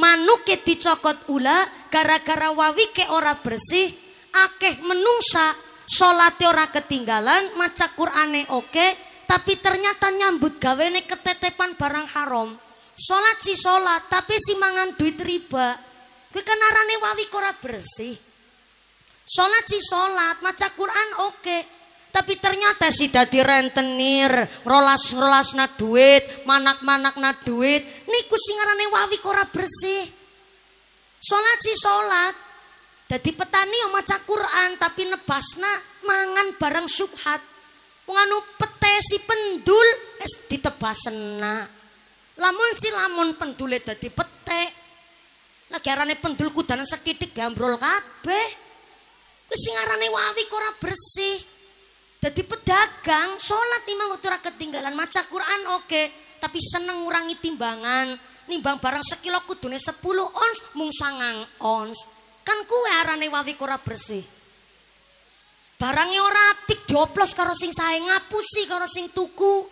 manuket dicokot ula gara-gara wawike ora bersih akeh menungsa Sholatnya ora ketinggalan, maca Qur'ane oke, tapi ternyata nyambut gawe nih ketetepan barang haram. Sholat si sholat, tapi si mangan duit riba. Kuwi kenarane wawi kora bersih. Sholat si sholat, maca Qur'an oke, tapi ternyata si dadi rentenir, rolas-rolas na duit, manak-manak na duit, niku singarane wawi kora bersih. Sholat si sholat. Jadi petani yang maca Quran tapi nebasna mangan barang subhat. Wong anu pete si pendul es ditebasna. Lamun si lamun pendule jadi pete. Lagi arane pendul kudanan sekitik gambrol kabeh. Kuwi sing arane wawi kora bersih. Jadi pedagang, sholat imam waktu ora ketinggalan, maca Quran oke, okay. tapi seneng ngurangi timbangan. Nimbang barang sekilo kudune 10 ons mung sangang ons. kan kue arane wawi kura bersih barangnya ora apik dioplos karo sing sae ngapusi karo sing tuku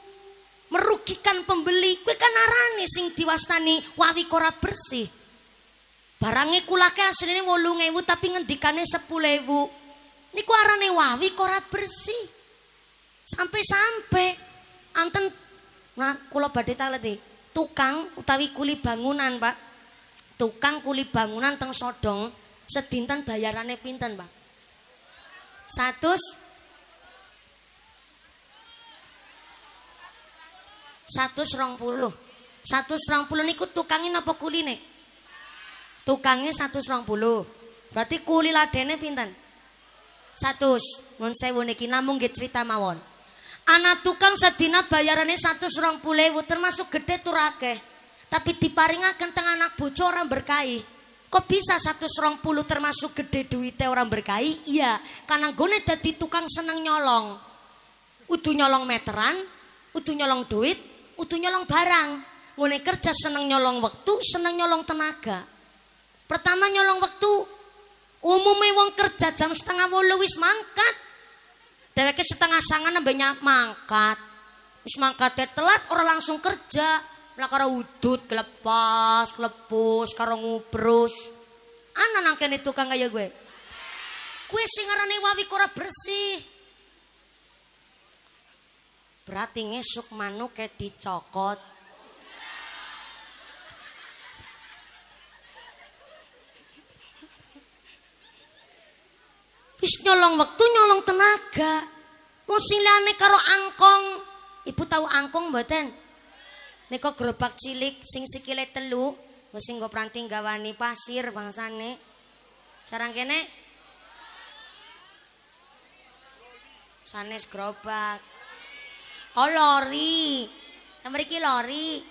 merugikan pembeli kue kan arane sing diwastani wawi kura bersih barangnya kulake aslinya wolu ngewu tapi ngendikane sepulewu ini ku arane wawi kura bersih sampai-sampai anten kula badhe taleti tukang utawi kuli bangunan Pak tukang kuli bangunan teng sodong Sedinten bayarannya pinten, Pak? satu, satu serong puluh satu serong puluh ini tukangin apa kuline tukangnya satu serong puluh berarti kuli ladene pinten satu nun saya niki namung nggih cerita mawon anak tukang sedina bayarannya satu serong puluh termasuk gede turake tapi diparingakan tengah anak bocoran berkaih Kok bisa satu serong puluh termasuk gede duitnya orang berkai? Iya, karena gue jadi tukang seneng nyolong. Udu nyolong meteran, udu nyolong duit, udu nyolong barang. Gue kerja seneng nyolong waktu, seneng nyolong tenaga. Pertama nyolong waktu, umumnya wong kerja jam setengah wolu wis mangkat. Dari setengah sangan nambahnya mangkat. Wis mangkat telat orang langsung kerja. Lah karo udut kelepas, kelepus, karo ngubrus. Ana nang itu tukang kaya gue. Kuwi sing ngarani wawi ora bersih. Berarti ngesuk manuk ke dicokot. Wis nyolong waktu, nyolong tenaga. Wong silane karo angkong. Ibu tahu angkong mboten? Niko gerobak cilik sing sikile telu, wis sing gawani pasir bangsane. Carang kene sanes gerobak. Oh lori. Mriki lori.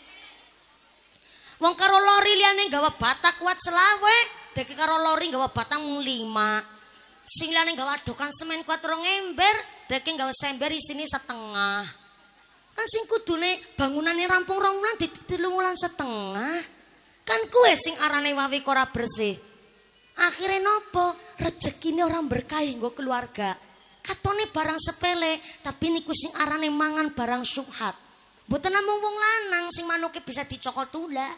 Wong karo lori liyane gawa batak kuat selawe, dekik karo lori gawa batang lima. Sing liyane gawa adokan semen kuat rong ember, dekik gawa sember sini setengah. Kan sing kudune bangunane rampung rong wulan ditilung wulan setengah. Kan kue sing arane wawi kora bersih. Akhirnya nopo rezekine orang berkah hingga keluarga. Katone barang sepele, tapi niku sing arane mangan barang subhat. Mboten namung wong lanang sing manuke bisa dicokot tula.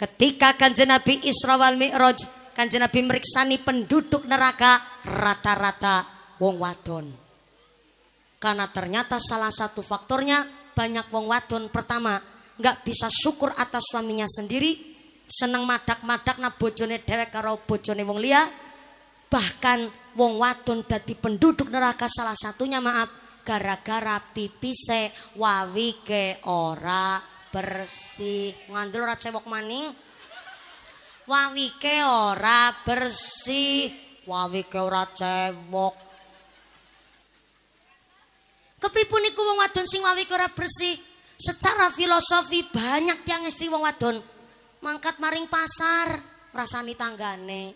Ketika Kanjeng Nabi Isra wal Mi'raj, Kanjeng Nabi meriksani penduduk neraka rata-rata wong wadon. Karena ternyata salah satu faktornya banyak wong wadon pertama nggak bisa syukur atas suaminya sendiri, seneng madak-madak na bojone dewek karo bojone wong lia Bahkan wong wadon dadi penduduk neraka salah satunya maaf gara-gara pipise wawi ke ora bersih. Ngandel ora cewok maning. Wawike ora bersih, wawike ora cewok Kepipun niku wong wadon sing wawi ora bersih. Secara filosofi banyak tiang istri wong wadon mangkat maring pasar rasani tanggane.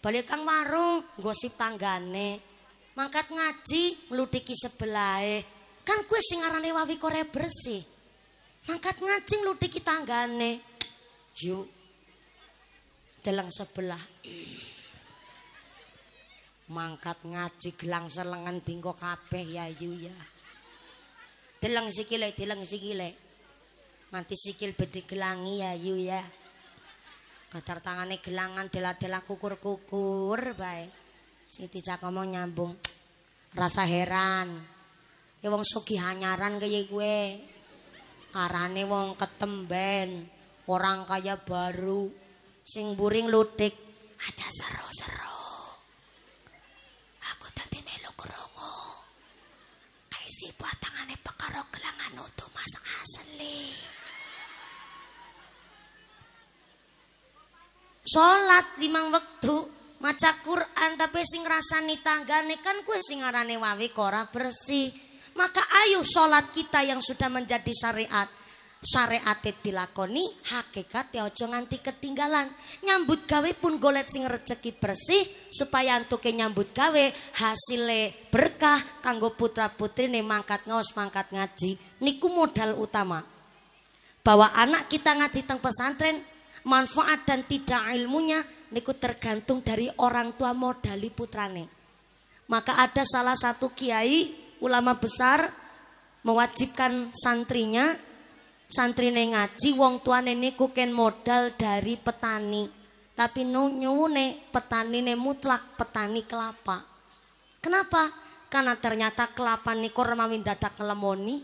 Balik kang warung gosip tanggane. Mangkat ngaji ngludiki sebelah. Kan kuwi sing arane wawi ora bersih. Mangkat ngaji ngludiki tanggane. Yuk. Delang sebelah. mangkat ngaji gelang selengan dinggo kabeh ya yu ya deleng sikile deleng sikile nanti sikil bedi gelangi ya yu ya gatar tangane gelangan dela dela kukur kukur bae Siti ngomong nyambung rasa heran ya wong sugi hanyaran kaya gue Karane wong ketemben orang kaya baru sing buring lutik aja seru seru karo kelangan utuh mas asli sholat limang waktu maca Quran tapi sing rasani tanggane kan kue sing arane wawi kora bersih maka ayo sholat kita yang sudah menjadi syariat syariate dilakoni hakikat ya aja nganti ketinggalan nyambut gawe pun golet sing rejeki bersih supaya antuke nyambut gawe hasile berkah kanggo putra putri nih mangkat ngos mangkat ngaji niku modal utama bahwa anak kita ngaji teng pesantren manfaat dan tidak ilmunya niku tergantung dari orang tua modali putrane maka ada salah satu kiai ulama besar mewajibkan santrinya santrine ngaji wong tuane niku ken modal dari petani. Tapi nyuwune ne mutlak petani kelapa. Kenapa? Karena ternyata kelapa niku remawi dadak lemoni,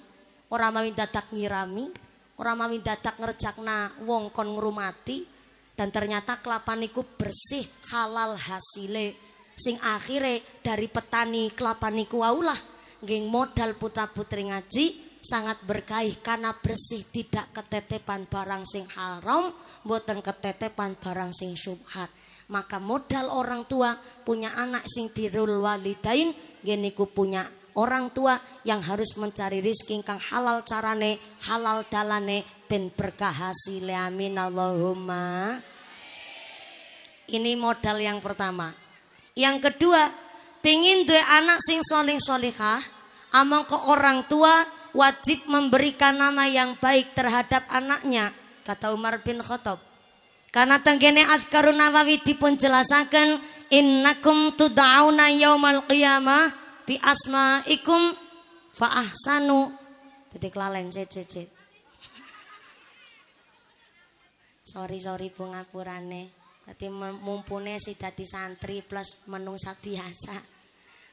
ora mawi dadak nyirami, ora mawi dadak ngerjakna wong kon ngrumati dan ternyata kelapa niku bersih halal hasile sing akhire dari petani kelapa niku waulah geng modal putra putri ngaji sangat berkaih karena bersih tidak ketetepan barang sing haram boten ketetepan barang sing syubhat maka modal orang tua punya anak sing birul walidain geniku punya orang tua yang harus mencari rizki kang halal carane halal dalane dan berkah hasil amin Allahumma ini modal yang pertama. Yang kedua, pingin dua anak sing soling solikah amang ke orang tua wajib memberikan nama yang baik terhadap anaknya, kata Umar bin Khattab. Karena tenggene Adkarun Nawawi dipun jelasaken innakum tud'auna yaumal qiyamah bi asma'ikum fa ahsanu. Titik lalen cecet. Sorry sorry bu ngapurane Tapi mumpune si dadi santri plus menungsa biasa.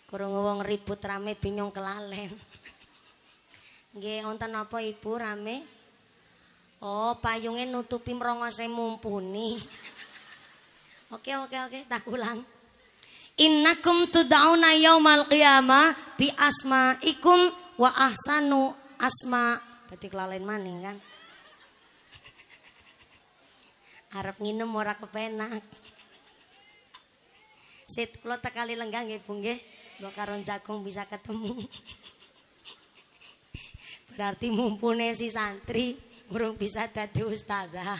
Kurung wong ribut rame binyong kelalen. Nggih, wonten apa Ibu rame? Oh, payunge nutupi mrongose mumpuni. oke, oke, oke, tak ulang. Innakum tud'auna yaumal qiyamah bi asma'ikum wa ahsanu asma. Berarti kelalen maning kan? Arab nginum ora kepenak. Sit kula tekali lenggang nggih Bu nggih. Mbok karo jagung bisa ketemu. Berarti mumpuni si santri burung bisa dadi ustazah.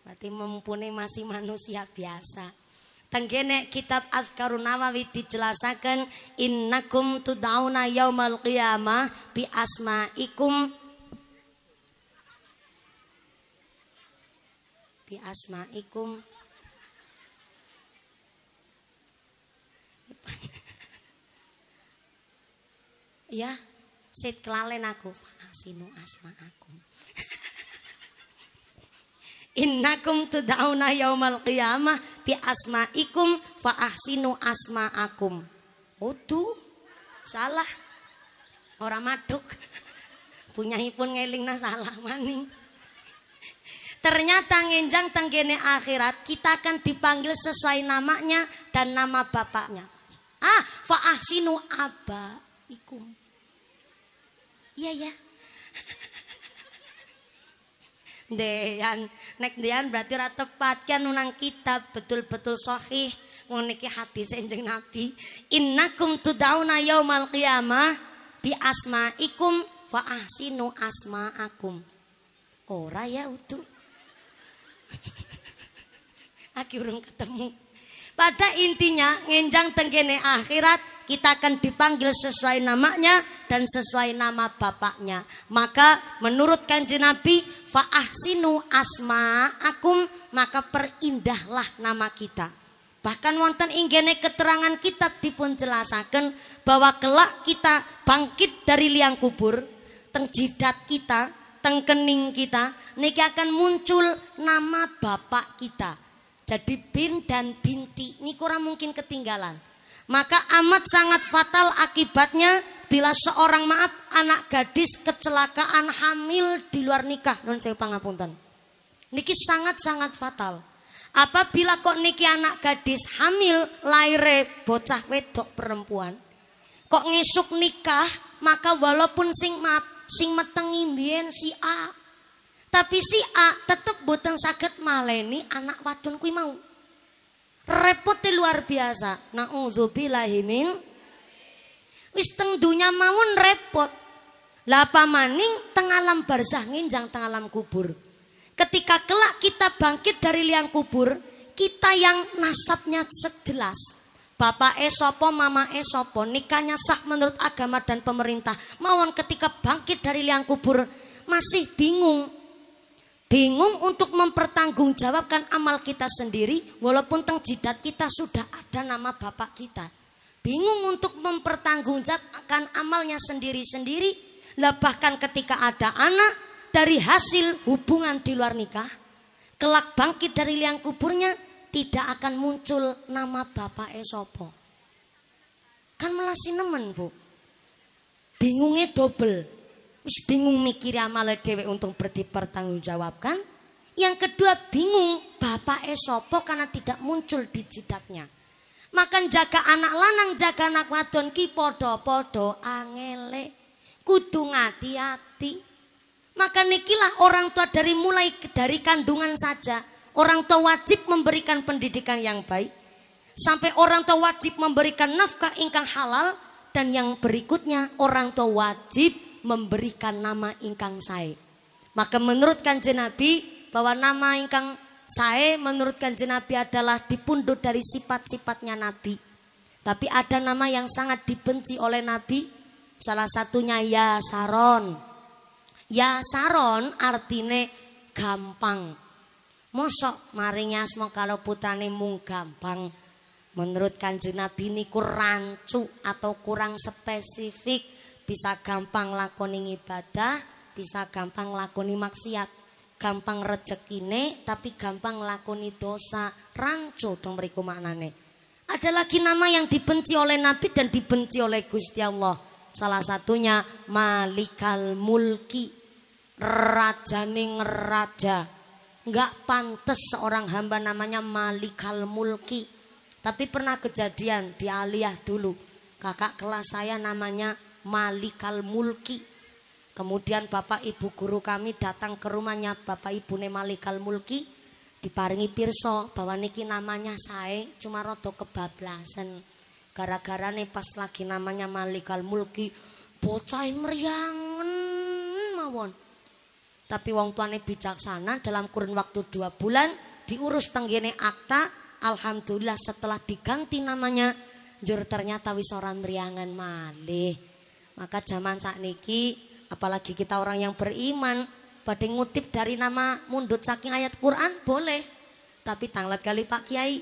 Berarti mumpuni masih manusia biasa. Tenggene kitab Azkarun Nawawi dijelasaken innakum tudauna yaumal qiyamah bi asmaikum bi asmaikum ya sit kelalen aku sino aku. Innakum tud'auna yaumal pi asma ikum fa ahsinu asma'akum. Udu salah. Ora maduk. Punyahipun ngelingna salah maning. Ternyata ngenjang tenggene akhirat kita akan dipanggil sesuai namanya dan nama bapaknya. Ah, fa ahsinu ikum Iya ya. Dean, nek Dean berarti ora tepat kan menang kitab betul-betul sahih ngono iki hadis Kanjeng Nabi. Innakum tudauna yaumal qiyamah bi asmaikum fa ahsinu asmaakum. Ora ya utuh. Aki urung ketemu. Pada intinya ngenjang tenggene akhirat kita akan dipanggil sesuai namanya dan sesuai nama bapaknya. Maka menurut kanji Nabi, fa'ahsinu akum maka perindahlah nama kita. Bahkan wonten inggene keterangan kitab dipun jelasaken bahwa kelak kita bangkit dari liang kubur, teng jidat kita, teng kening kita, niki akan muncul nama bapak kita. Jadi bin dan binti ini kurang mungkin ketinggalan. Maka amat sangat fatal akibatnya bila seorang maaf anak gadis kecelakaan hamil di luar nikah. Non saya pangapunten. Niki sangat-sangat fatal. Apabila kok niki anak gadis hamil lahir bocah wedok perempuan kok ngesuk nikah maka walaupun sing maaf sing metengi imbien si A tapi si A tetep boten sakit maleni anak wadon kuwi mau repotnya luar biasa. Nauzubillahi min wis teng dunya mawon repot. Lah maning teng alam barzah nginjang teng alam kubur. Ketika kelak kita bangkit dari liang kubur, kita yang nasabnya sejelas. Bapak esopo, mama esopo, nikahnya sah menurut agama dan pemerintah. Mawon ketika bangkit dari liang kubur, masih bingung bingung untuk mempertanggungjawabkan amal kita sendiri walaupun teng jidat kita sudah ada nama bapak kita bingung untuk mempertanggungjawabkan amalnya sendiri-sendiri lah bahkan ketika ada anak dari hasil hubungan di luar nikah kelak bangkit dari liang kuburnya tidak akan muncul nama bapak esopo kan melasi nemen bu bingungnya double Terus bingung mikir amale dewe untuk dipertanggungjawabkan. Yang kedua bingung bapak esopo karena tidak muncul di jidatnya. Makan jaga anak lanang, jaga anak wadon ki podo-podo angele. Kudu ngati hati. Maka nikilah orang tua dari mulai dari kandungan saja. Orang tua wajib memberikan pendidikan yang baik. Sampai orang tua wajib memberikan nafkah ingkang halal. Dan yang berikutnya orang tua wajib memberikan nama ingkang sae. Maka menurutkan jenabi bahwa nama ingkang sae menurutkan jenabi adalah dipundut dari sifat-sifatnya Nabi. Tapi ada nama yang sangat dibenci oleh Nabi, salah satunya ya saron. Ya saron artine gampang. Mosok maringnya semua kalau putrane mung gampang. Menurutkan jenabi ini kurang cu atau kurang spesifik bisa gampang lakoni ibadah, bisa gampang lakoni maksiat, gampang ne, tapi gampang lakoni dosa, rancu dong mriku maknane. Ada lagi nama yang dibenci oleh Nabi dan dibenci oleh Gusti Allah. Salah satunya Malikal Mulki, Ning raja. Enggak pantas seorang hamba namanya Malikal Mulki. Tapi pernah kejadian di Aliyah dulu. Kakak kelas saya namanya Malikal Mulki. Kemudian Bapak Ibu guru kami datang ke rumahnya Bapak Ibu ne Malikal Mulki diparingi pirsa bahwa niki namanya saya cuma rada kebablasan. Gara-gara nih pas lagi namanya Malikal Mulki bocah meriang mawon. Tapi wong tuane bijaksana dalam kurun waktu dua bulan diurus tenggene akta alhamdulillah setelah diganti namanya jur ternyata wis orang meriangan malih maka zaman saat niki apalagi kita orang yang beriman pada ngutip dari nama mundut saking ayat Quran boleh. Tapi tanglat kali Pak Kiai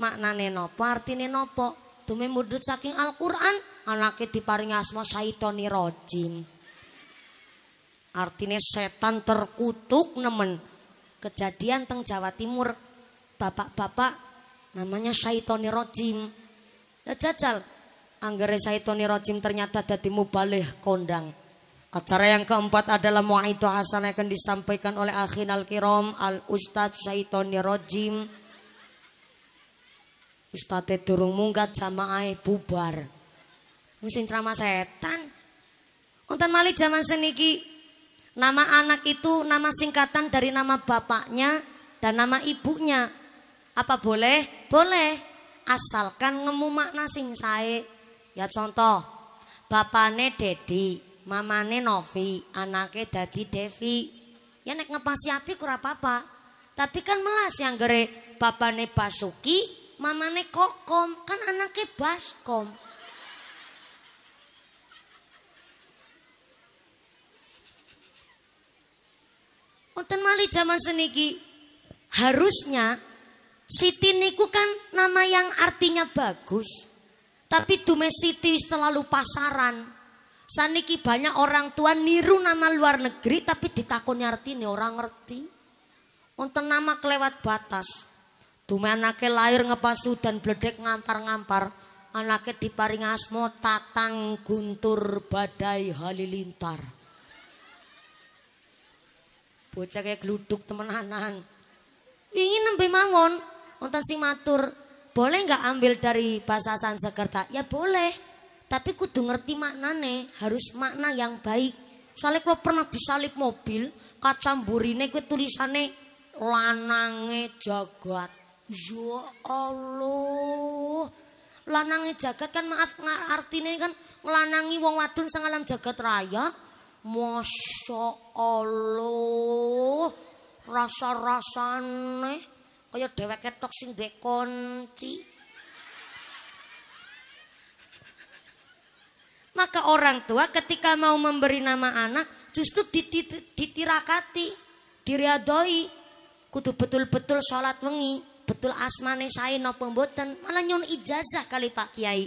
maknane nopo artine nopo dume mundut saking Al-Qur'an anaknya paring asma syaitoni rojim. Artinya setan terkutuk nemen. Kejadian teng Jawa Timur bapak-bapak namanya syaitoni rojim. Nah, Anggere Saitoni Rojim ternyata dadi mubalih kondang. Acara yang keempat adalah Mu'aitu Hasan akan disampaikan oleh Akhin Al-Kiram Al-Ustadz Saitoni Rojim. Ustadz durung munggat jamaah bubar. Musim ceramah setan. Untan malih zaman seniki. Nama anak itu nama singkatan dari nama bapaknya dan nama ibunya. Apa boleh? Boleh. Asalkan ngemu makna sing saya. Ya contoh, bapane Dedi, mamane Novi, anake dadi Devi. Ya nek ngepasi api kurang apa-apa. Tapi kan melas yang gere bapane Basuki, mamane Kokom, kan anake Baskom. Wonten mali zaman seniki harusnya Siti niku kan nama yang artinya bagus. Tapi wis terlalu pasaran. Saniki banyak orang tua niru nama luar negeri tapi ditakoni artine orang ngerti. Untuk nama kelewat batas. Dume anake lahir ngepasu dan bledek ngantar ngampar Anake diparing asmo tatang guntur badai halilintar. Bocah kayak geluduk temenanan. Wingi nembe mawon wonten sing matur boleh nggak ambil dari bahasa Sanskerta? Ya boleh, tapi kudu ngerti maknane, harus makna yang baik. Soalnya kalau pernah disalip mobil, kaca burine kue tulisane lanange jagat. Ya Allah. Lanange jagat kan maaf artinya kan ngelanangi wong wadun sang alam jagat raya. Masya Allah. Rasa-rasane kaya dheweke tok sing duwe Maka orang tua ketika mau memberi nama anak justru ditirakati, diriadoi. Kudu betul-betul sholat wengi, betul asmane saya no pemboten malah nyun ijazah kali Pak Kiai.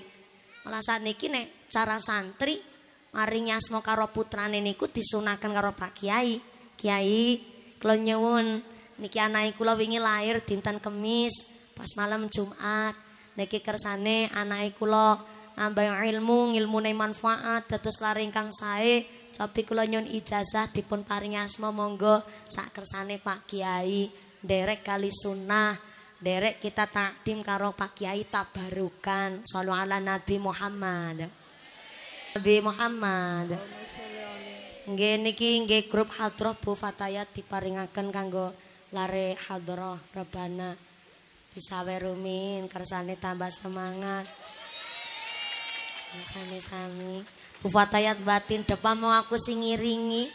Malah saniki nek cara santri marinya nyasmo karo putrane niku disunahkan karo Pak Kiai. Kiai, kula nyuwun niki anake kula wingi lahir dinten Kemis pas malam Jumat niki kersane anak kula nambah ilmu ilmune manfaat terus laring kang sae cobi kula nyun ijazah dipun paring asma monggo sak kersane Pak Kiai derek kali sunnah derek kita takdim karo Pak Kiai tabarukan sallu ala Nabi Muhammad Nabi Muhammad Nggih niki nggih grup hadroh Bu Fatayat diparingaken kanggo lare hadroh rebana disawe rumin kersane tambah semangat sami-sami bufatayat batin depan mau aku singiringi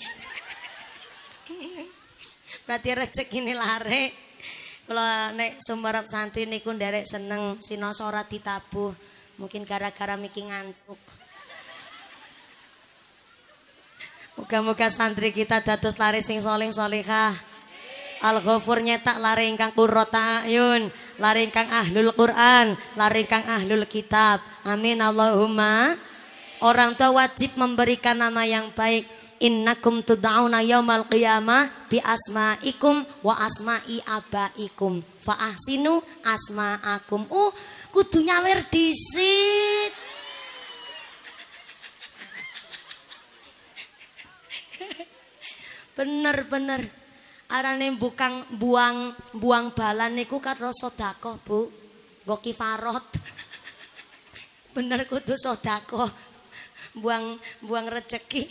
berarti rezeki ini lare kalau nek sumberap santri niku nderek seneng sinosora titapu ditabuh mungkin gara-gara miki ngantuk Moga-moga santri kita datus lari sing soling solihah. Al Ghafur nyetak laring kang kurota ayun, laring kang ahlul Quran, laring kang ahlul kitab. Amin Allahumma. Orang tua wajib memberikan nama yang baik. Innakum tud'auna yaumal qiyamah bi asma'ikum wa asma'i abaikum. Fa ahsinu asma'akum. Uh, kudu nyawer disit. Bener-bener arane bukang buang buang balan niku karo sedekah, Bu. goki farot, Bener kudu sodako, Buang buang rezeki,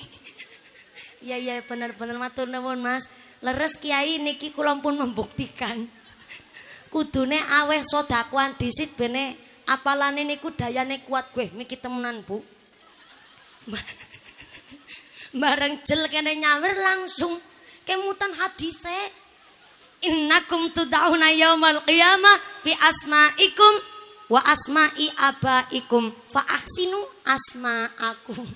ya ya bener-bener matur nuwun, Mas. Leres Kiai niki kulon pun membuktikan. Kudune aweh sodakuan disit bene apalane niku dayane kuat gue niki temenan, Bu. Bareng jel kene nyawer langsung kemutan hadise innakum tudauna yaumal qiyamah bi asma'ikum wa asma'i abaikum fa ahsinu asma'akum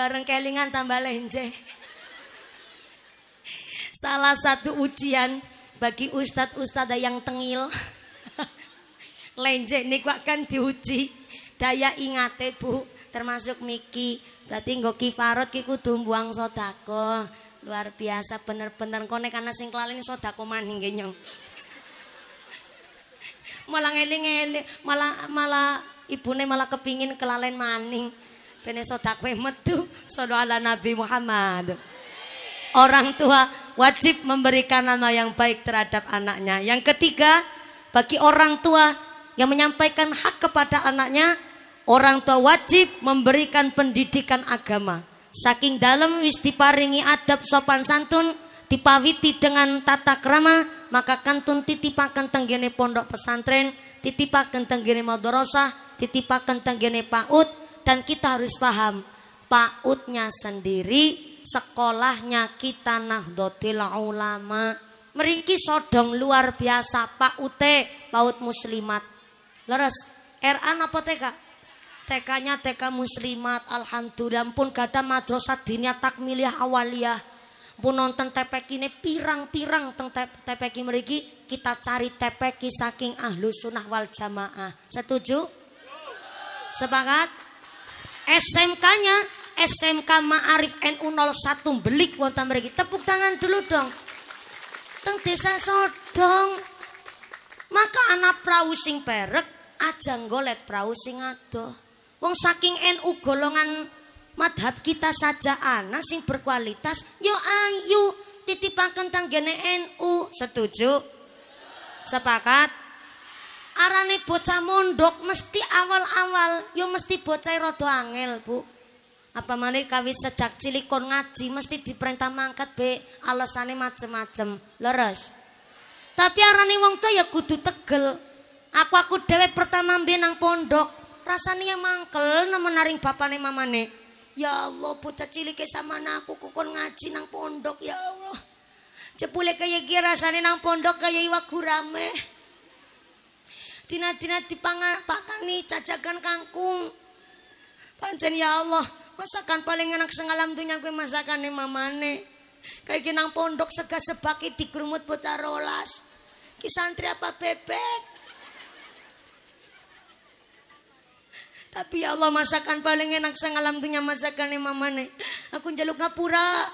bareng kelingan tambah lenje salah satu ujian bagi ustadz ustadz yang tengil lenje ini akan diuji daya ingate bu termasuk Miki berarti nggak kifarot ki kudu buang sodako luar biasa bener-bener kone karena sing kelalin sodako maning genyong malah ngeling-ngeling malah malah ibune malah kepingin kelalen maning bene sodako metu sodo ala Nabi Muhammad orang tua wajib memberikan nama yang baik terhadap anaknya yang ketiga bagi orang tua yang menyampaikan hak kepada anaknya orang tua wajib memberikan pendidikan agama. Saking dalam wis diparingi adab sopan santun, dipawiti dengan tata krama, maka kantun titipakan tenggene pondok pesantren, titipakan tenggene madrasah, titipakan tenggene PAUD dan kita harus paham PAUDnya sendiri, sekolahnya kita Nahdlatul Ulama. Meriki sodong luar biasa ute paut Muslimat. Leres, RA apa TK? TK-nya TK Muslimat, alhamdulillah pun gada madrasah dinia takmiliyah awaliyah. Pun nonton TPK ini pirang-pirang teng TPK meriki kita cari TPK saking ahlu sunnah wal jamaah. Setuju? Sepakat? SMK-nya SMK Ma'arif NU 01 belik wonten meriki. Tepuk tangan dulu dong. Teng desa Sodong. Maka anak perahu sing perek aja golet perahu sing Wong saking NU golongan madhab kita saja anak sing berkualitas yo ayu titipaken gene NU setuju sepakat arane bocah mondok mesti awal-awal yo mesti bocah rada angel Bu apa mana kawis sejak cilik kon ngaji mesti diperintah mangkat be alasannya macem-macem leres tapi arane wong tuh ya kudu tegel aku aku dewe pertama mbien nang pondok rasanya mangkel nemen naring bapane mamane. Ya Allah, bocah cilik sama aku kokon ngaji nang pondok ya Allah. Cepule kaya gira rasane nang pondok kaya iwak gurame. Dina-dina dipangan nih cacakan kangkung. Pancen ya Allah, masakan paling enak sengalam dunya masakan masakane mamane. Kayak nang pondok sega sebaki dikrumut bocah rolas. Ki apa bebek? Tapi ya Allah masakan paling enak sang alam tunya masakan yang mamane. Aku jaluk ngapura.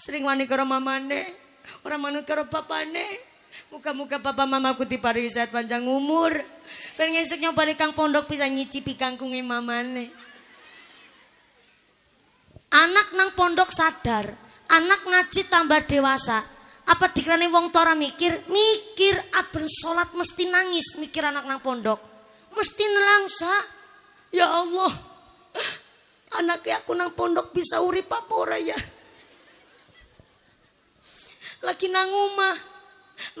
Sering wani karo mamane. Orang manut karo ne? Muka-muka papa mama mamaku tipari sehat panjang umur. Pengen esuk balik kang pondok bisa nyicipi kangkung mama mamane. Anak nang pondok sadar, anak ngaji tambah dewasa. Apa dikirani wong tora mikir? Mikir abang sholat mesti nangis mikir anak nang pondok. Mesti nelangsa. Ya Allah, anaknya aku nang pondok bisa urip papora ya? Laki nang umah,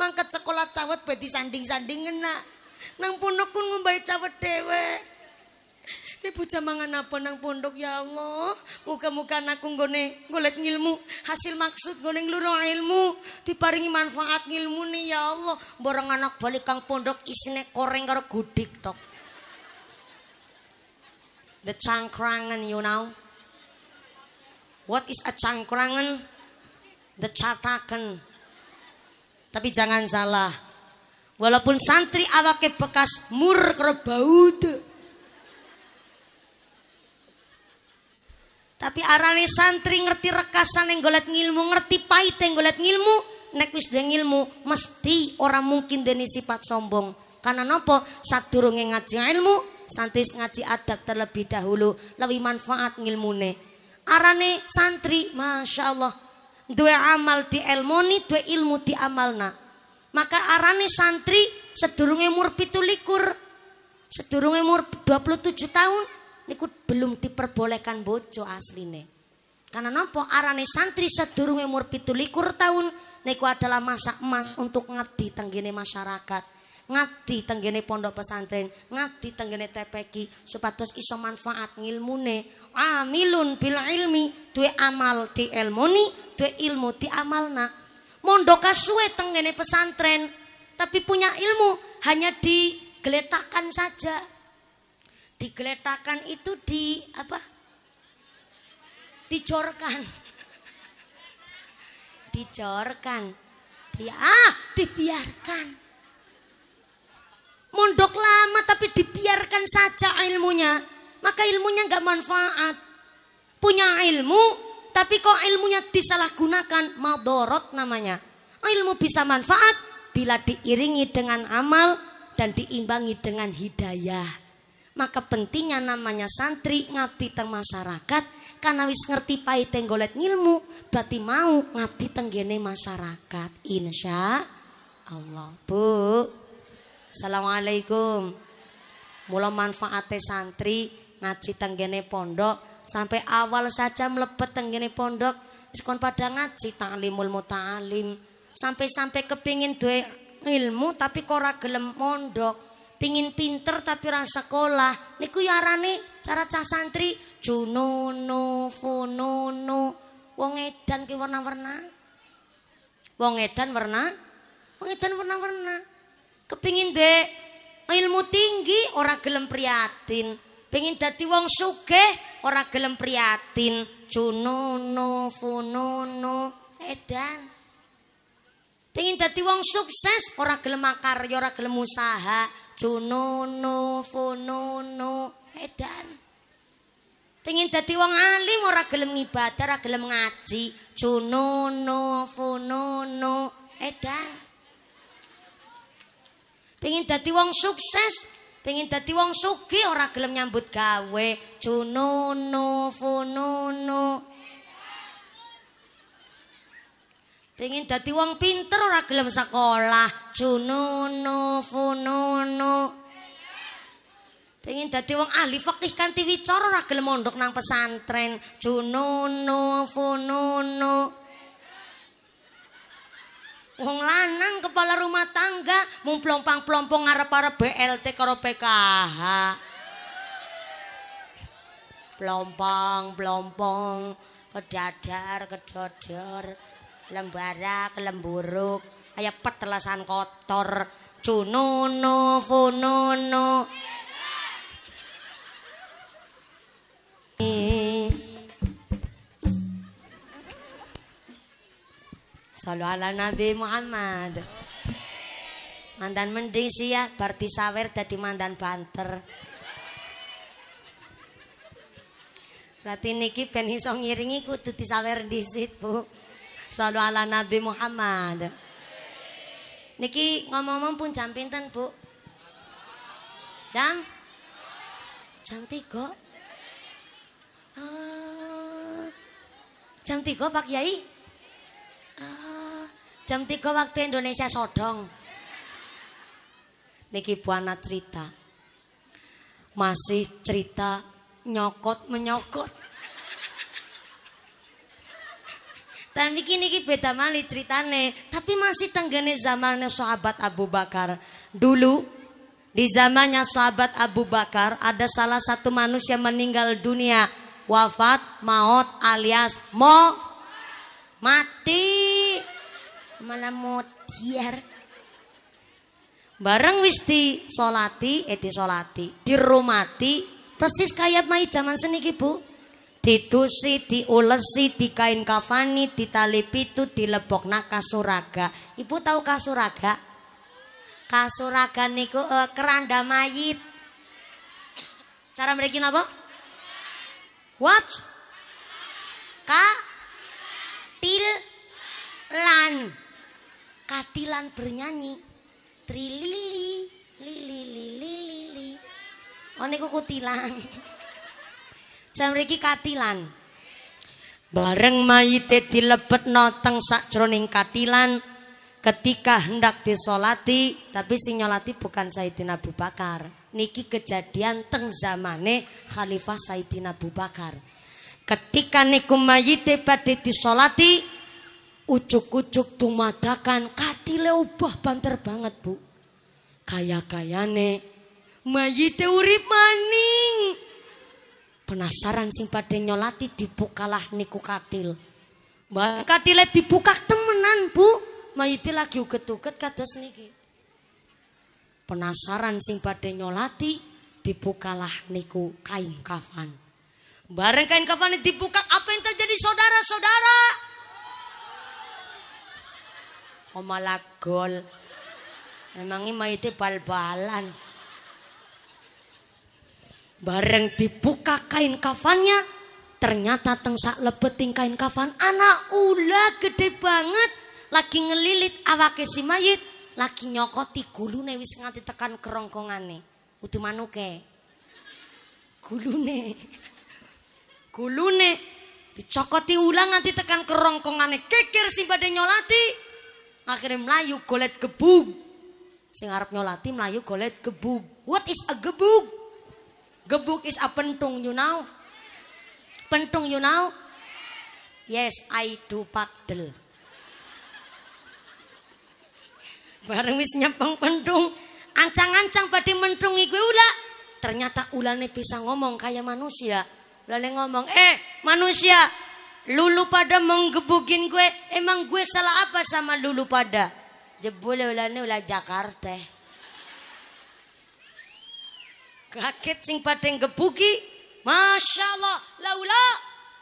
mangkat sekolah cawet beti sanding-sanding ngena. Nang pondok kun ngombai cawet dewe. Ibu jamangan apa nang pondok ya Allah. Muka-muka anakku nggone golek ngilmu, hasil maksud nggone ngeluruh ilmu, diparingi manfaat ngilmu nih ya Allah. Borong anak balik kang pondok isine koreng karo gudik tok. The cangkrangan, you know. What is a cangkrangan? The catakan. Tapi jangan salah. Walaupun santri awake bekas mur kerebaut. Tapi arane santri ngerti rekasan yang golet ngilmu, ngerti pahit yang golet ngilmu, nek wis ngilmu mesti orang mungkin deni sifat sombong. Karena nopo rongeng ngaji ilmu santri ngaji adab terlebih dahulu lebih manfaat ngilmune arane santri masya Allah dua amal di elmoni dua ilmu di amalna maka arane santri sedurunge umur pitulikur sedurunge umur tujuh tahun niku belum diperbolehkan bojo asline karena nopo arane santri sedurunge umur pitulikur tahun niku adalah masa emas untuk ngerti tenggine masyarakat ngati tenggene pondok pesantren, ngati tenggene TPK supados iso manfaat ngilmune. Amilun bil ilmi, duwe amal di ilmuni, duwe ilmu di amalna. Mondo kasue tenggene pesantren, tapi punya ilmu hanya digeletakan saja. digeletakan itu di apa? dicorkan, dicorkan, Di, ah, dibiarkan mondok lama tapi dibiarkan saja ilmunya, maka ilmunya nggak manfaat. Punya ilmu, tapi kok ilmunya disalahgunakan, madorot namanya. Ilmu bisa manfaat bila diiringi dengan amal dan diimbangi dengan hidayah. Maka pentingnya namanya santri ngabdi teng masyarakat karena wis ngerti pai tenggolet ilmu berarti mau ngabdi tenggene masyarakat insya Allah bu Assalamualaikum. Mula manfaate santri ngaji tenggene pondok sampai awal saja melepet tenggene pondok sekon pada ngaji taklimul muta'alim sampai-sampai kepingin duwe ilmu tapi kora gelem mondok pingin pinter tapi rasa sekolah niku yarane ya cara cah santri jununu fununu wong edan ki warna-warna wong edan warna wong edan warna-warna Kepingin dek ilmu tinggi ora gelem priatin. Pengin dadi wong sugih ora gelem priatin. Junono funono edan. Pengin dadi wong sukses ora gelem makarya ora gelem usaha. Junono funono edan. Pengen dadi wong alim ora gelem ngibadah, ora gelem ngaji. Junono funono edan pengin dadi wong sukses, pengin dadi wong sugi ora gelem nyambut gawe. Jununu fununu. pengin dadi wong pinter ora gelem sekolah. Jununu fununu. pengin dadi wong ahli fikih kanthi wicara ora gelem mondok nang pesantren. Jununu fununu. Wong lanang kepala rumah tangga mumplompang plompong ngarep-arep BLT karo PKH. Plompong, plompong, kedadar, kedodor, lembara, kelemburuk, kaya petelasan kotor, cunono, funono. Yeah. Selalu ala Nabi Muhammad. Mandan mending sih ya, berarti sawer jadi mandan banter. Berarti niki ben iso ngiringi kudu disawer dhisit, Bu. Selalu ala Nabi Muhammad. Niki ngomong-ngomong pun jam pinten, Bu? Jam? Jam tiga? Eh, jam tiga, Pak yai. Oh. Eh, Jam tiga waktu Indonesia sodong. Niki buana cerita. Masih cerita nyokot menyokot. Dan niki niki beda mali ceritane, tapi masih tenggene zamannya sahabat Abu Bakar. Dulu di zamannya sahabat Abu Bakar ada salah satu manusia meninggal dunia, wafat, maut alias mo mati mana modiar bareng wis di solati eti eh, di solati dirumati persis kayak mai zaman seniki bu ditusi diulesi dikain kafani ditali pitu nak kasuraga ibu tahu kasuraga kasuraga niku eh, keranda mayit cara mereka apa watch ka til lan katilan bernyanyi trilili lili lili lili oh niku kutilan jam riki katilan bareng mayite dilebetno teng sakjroning katilan ketika hendak disolati tapi sinyolati bukan Sayyidina Abu Bakar niki kejadian teng zamane Khalifah Sayyidina Abu Bakar ketika niku mayite pada disolati Ucuk-ucuk ucuk tumadakan katile ubah banter banget bu kaya-kayane mayite urip maning penasaran sing pada nyolati dibukalah niku katil mbak katile dibuka temenan bu mayite lagi uget-uget kados niki penasaran sing pada nyolati dibukalah niku kain kafan bareng kain kafan dibuka apa yang terjadi saudara-saudara kok malah gol. Emangnya maite bal-balan. Bareng dibuka kain kafannya, ternyata tengsak lebeting kain kafan anak ula gede banget lagi ngelilit awake si mayit lagi nyokoti gulune wis nganti tekan kerongkongane udu manuke gulune gulune dicokoti ulang nganti tekan kerongkongane kekir si badai nyolati akhirnya melayu golet gebub sing arep nyolati melayu golet gebub what is a gebub gebug is a pentung you know pentung you know yes I do pakdel bareng wis nyepeng pentung ancang-ancang badhe mentungi iku ya, ula ternyata ulane bisa ngomong kayak manusia ulane ngomong eh manusia Lulu pada menggebukin gue. Emang gue salah apa sama lulu pada? Jebule ulane ulah Jakarta. Kaget sing pada gebuki. Masya Allah. Laula.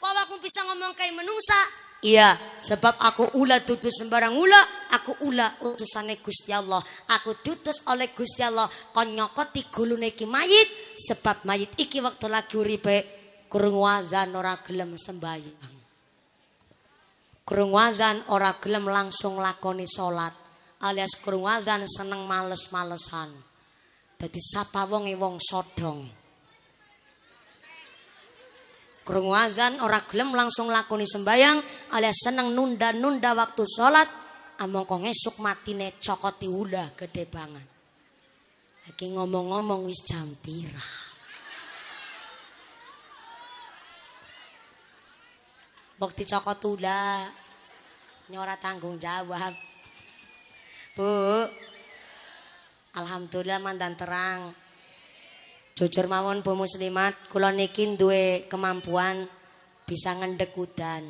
kalau aku bisa ngomong kayak menungsa. Iya, sebab aku ula tutus sembarang ula, aku ula utusan Gusti Allah. Aku tutus oleh Gusti Allah kon nyokoti gulune iki mayit sebab mayit iki waktu lagi uripe kurung wazan ora gelem sembahyang. Kerungwadan orang ora gelem langsung lakoni sholat, alias kerungwadan seneng males-malesan. Tadi sapa wongi wong sodong. Kerungwadan orang ora gelem langsung lakoni sembayang, alias seneng nunda-nunda waktu kong amangka mati matine cokoti ula gede banget. Lagi ngomong-ngomong wis jam Bukti cokot tula. Nyora tanggung jawab. Bu. Alhamdulillah mandan terang. Jujur mawon Bu Muslimat, kula niki duwe kemampuan bisa ngendek udan.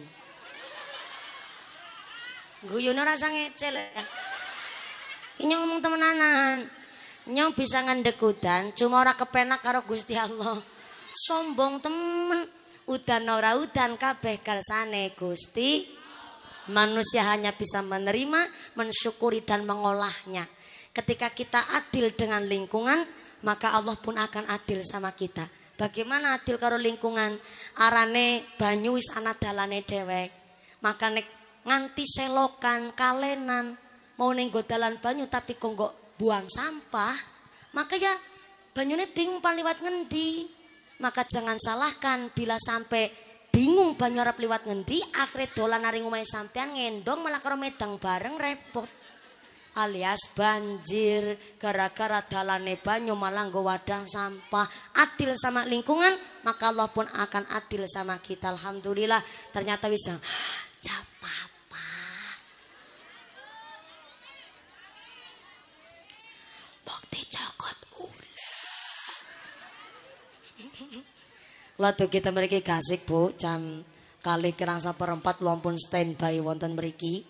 Guyune rasa ngecel ya. Kinyong ngomong temenanan. Nyong bisa ngendek udan, cuma ora kepenak karo Gusti Allah. Sombong temen udan ora udan kabeh kersane Gusti manusia hanya bisa menerima mensyukuri dan mengolahnya ketika kita adil dengan lingkungan maka Allah pun akan adil sama kita bagaimana adil karo lingkungan arane banyu wis ana dalane dhewek maka nek nganti selokan kalenan mau nenggo dalan banyu tapi kok buang sampah maka ya banyune bingung paliwat ngendi maka jangan salahkan bila sampai bingung banyorap lewat ngendi akhirnya dolan nari ngumai sampean ngendong malah karo medang bareng repot alias banjir gara-gara dalane banyu malah nggo wadah sampah adil sama lingkungan maka Allah pun akan adil sama kita alhamdulillah ternyata bisa ah, apa bukti cokot Lalu kita mereka gasik bu jam kali kirang lompon lompun standby wonten mereka.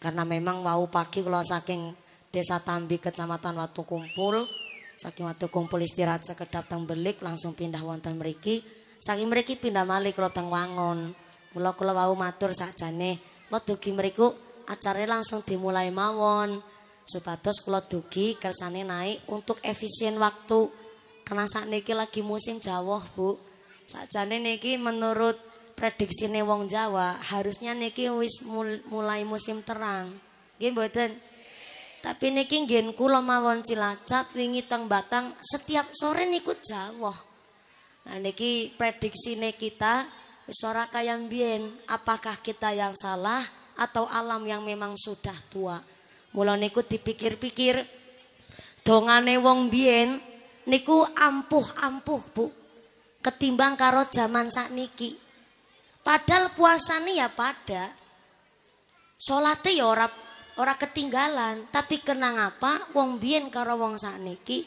karena memang mau pagi kalau saking desa Tambi kecamatan Watu Kumpul saking Watu Kumpul istirahat sekedap teng belik langsung pindah wonten mereka. saking mereka pindah malik kalau teng wangon mula kalau mau matur saja nih. dugi mereka acara langsung dimulai mawon Sebatas kula dugi kersane naik untuk efisien waktu karena saat niki lagi musim jawah bu Sajane niki menurut prediksine wong Jawa, harusnya niki wis mulai musim terang. Nggih mboten? Tapi niki nggih kula mawon Cilacap wingi teng Batang setiap sore niku jawah. Nah niki prediksine kita wis ora kaya mbiyen, apakah kita yang salah atau alam yang memang sudah tua. Mula niku dipikir-pikir dongane wong bien niku ampuh-ampuh, Bu ketimbang karo zaman sakniki. Padahal puasa puasane ya pada. Salate ya ora ora ketinggalan, tapi kenang apa wong bien karo wong sakniki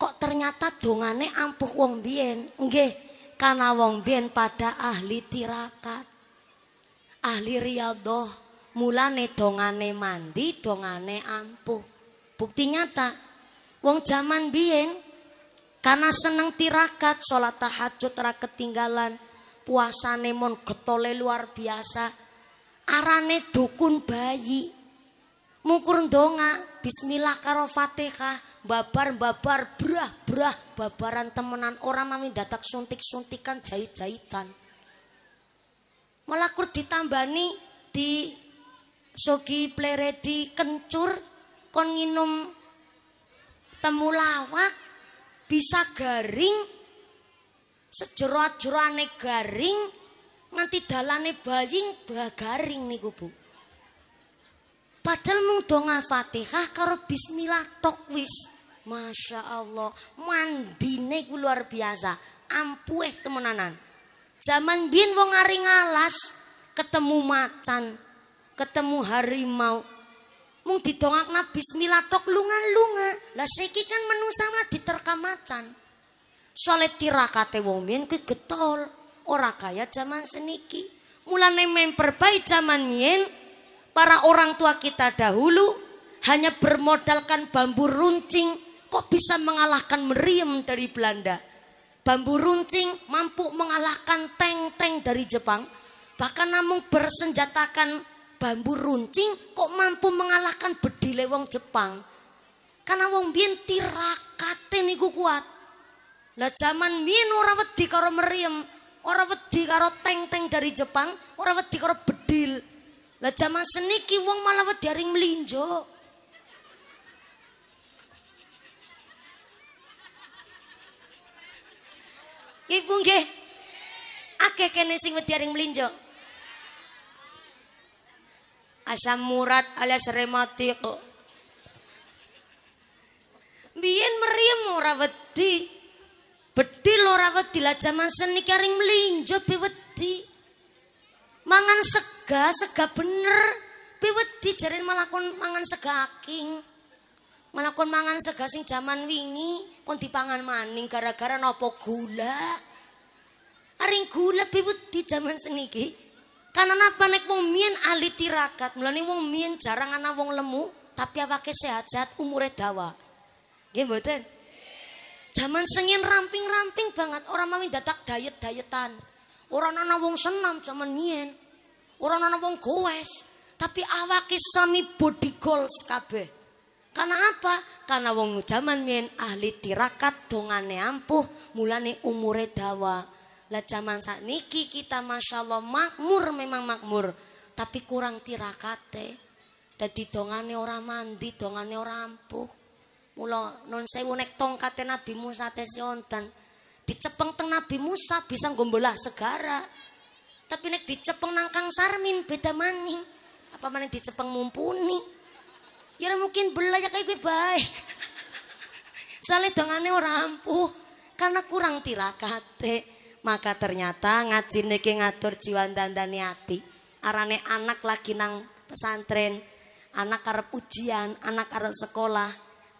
kok ternyata dongane ampuh wong bien? Nggih, karena wong bien pada ahli tirakat. Ahli riyadhah, mulane dongane mandi, dongane ampuh. Bukti nyata wong zaman biyen karena seneng tirakat, sholat tahajud ra ketinggalan, puasa nemon getole luar biasa. Arane dukun bayi. Mukur donga bismillah karo Fatihah, babar-babar, brah-brah, babaran temenan orang mami datak suntik-suntikan jahit-jahitan. Malah ditambani di sogi pleredi kencur kon nginum temulawak bisa garing sejerat jerone garing nanti dalane baying garing niku Bu. Padahal mung al Fatihah karo bismillah tok Masya Allah, mandine ku luar biasa. Ampueh temenanan. Zaman bin wong aring alas ketemu macan, ketemu harimau, mung na bismillah tok lunga-lunga. Lah seki kan menungsa diterkam macan. Soalnya tirakate wong mien ke getol, ora kaya zaman seniki. Mulane memperbaik zaman mien para orang tua kita dahulu hanya bermodalkan bambu runcing kok bisa mengalahkan meriam dari Belanda. Bambu runcing mampu mengalahkan tank-tank dari Jepang. Bahkan namun bersenjatakan bambu runcing kok mampu mengalahkan bedile wong Jepang. Karena wong biyen tirakate niku kuat. Lah zaman biyen ora wedi karo meriem, ora wedi karo teng-teng dari Jepang, ora wedi karo bedil. Lah zaman seniki wong malah wedi aring melinjo. Ibu nggih. Akeh kene sing wedi aring mlinjo. Asam murat alias rematik. Biyen meriem ora wedi. lo ora wedi lah jaman seni karing melinjo, be Mangan sega, sega bener. Be wedi jare malakon mangan sega aking. Malakon mangan sega sing jaman wingi kon dipangan maning gara-gara nopo gula. Aring gula be wedi jaman seniki. Karena napa nek wong mien ahli tirakat, mulane wong mien jarang ana wong lemu, tapi awake sehat-sehat umure dawa. Nggih mboten? Zaman sengin ramping-ramping banget, orang mami datang diet-dietan. Orang ana wong senam zaman mien. Orang ana wong goes, tapi awake sami body goals kabe. Karena apa? Karena wong zaman mien ahli tirakat dongane ampuh, mulane umure dawa. Lah zaman saat niki kita masya Allah makmur memang makmur, tapi kurang tirakate. Dadi dongane orang mandi, dongane orang ampuh. Mula non sewu nek tongkate Nabi Musa tes wonten. Dicepeng teng Nabi Musa bisa gombolah segara. Tapi nek dicepeng nangkang Sarmin beda maning. Apa maning dicepeng mumpuni. Ya mungkin belanya kayak gue baik. Sale dongane orang ampuh karena kurang tirakate maka ternyata ngaji niki ngatur jiwa dandani ati arane anak lagi nang pesantren anak karep ujian anak karep sekolah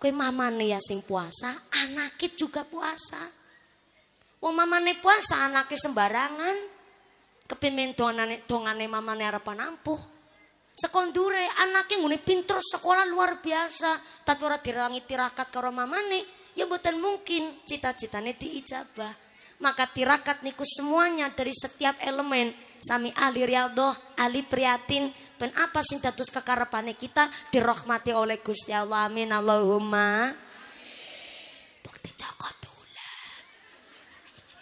kue mamane ya sing puasa anaknya juga puasa wong mamane puasa anaknya sembarangan kepimen nih tongane mamane harapan ampuh sekondure anaknya nguni pinter sekolah luar biasa tapi orang dirangi tirakat karo mamane ya bukan mungkin cita citanya diijabah maka tirakat niku semuanya dari setiap elemen sami ahli riyadhah ahli priatin ben apa sing dados kekarepane kita dirahmati oleh Gusti Allah amin Allahumma Bukti Joko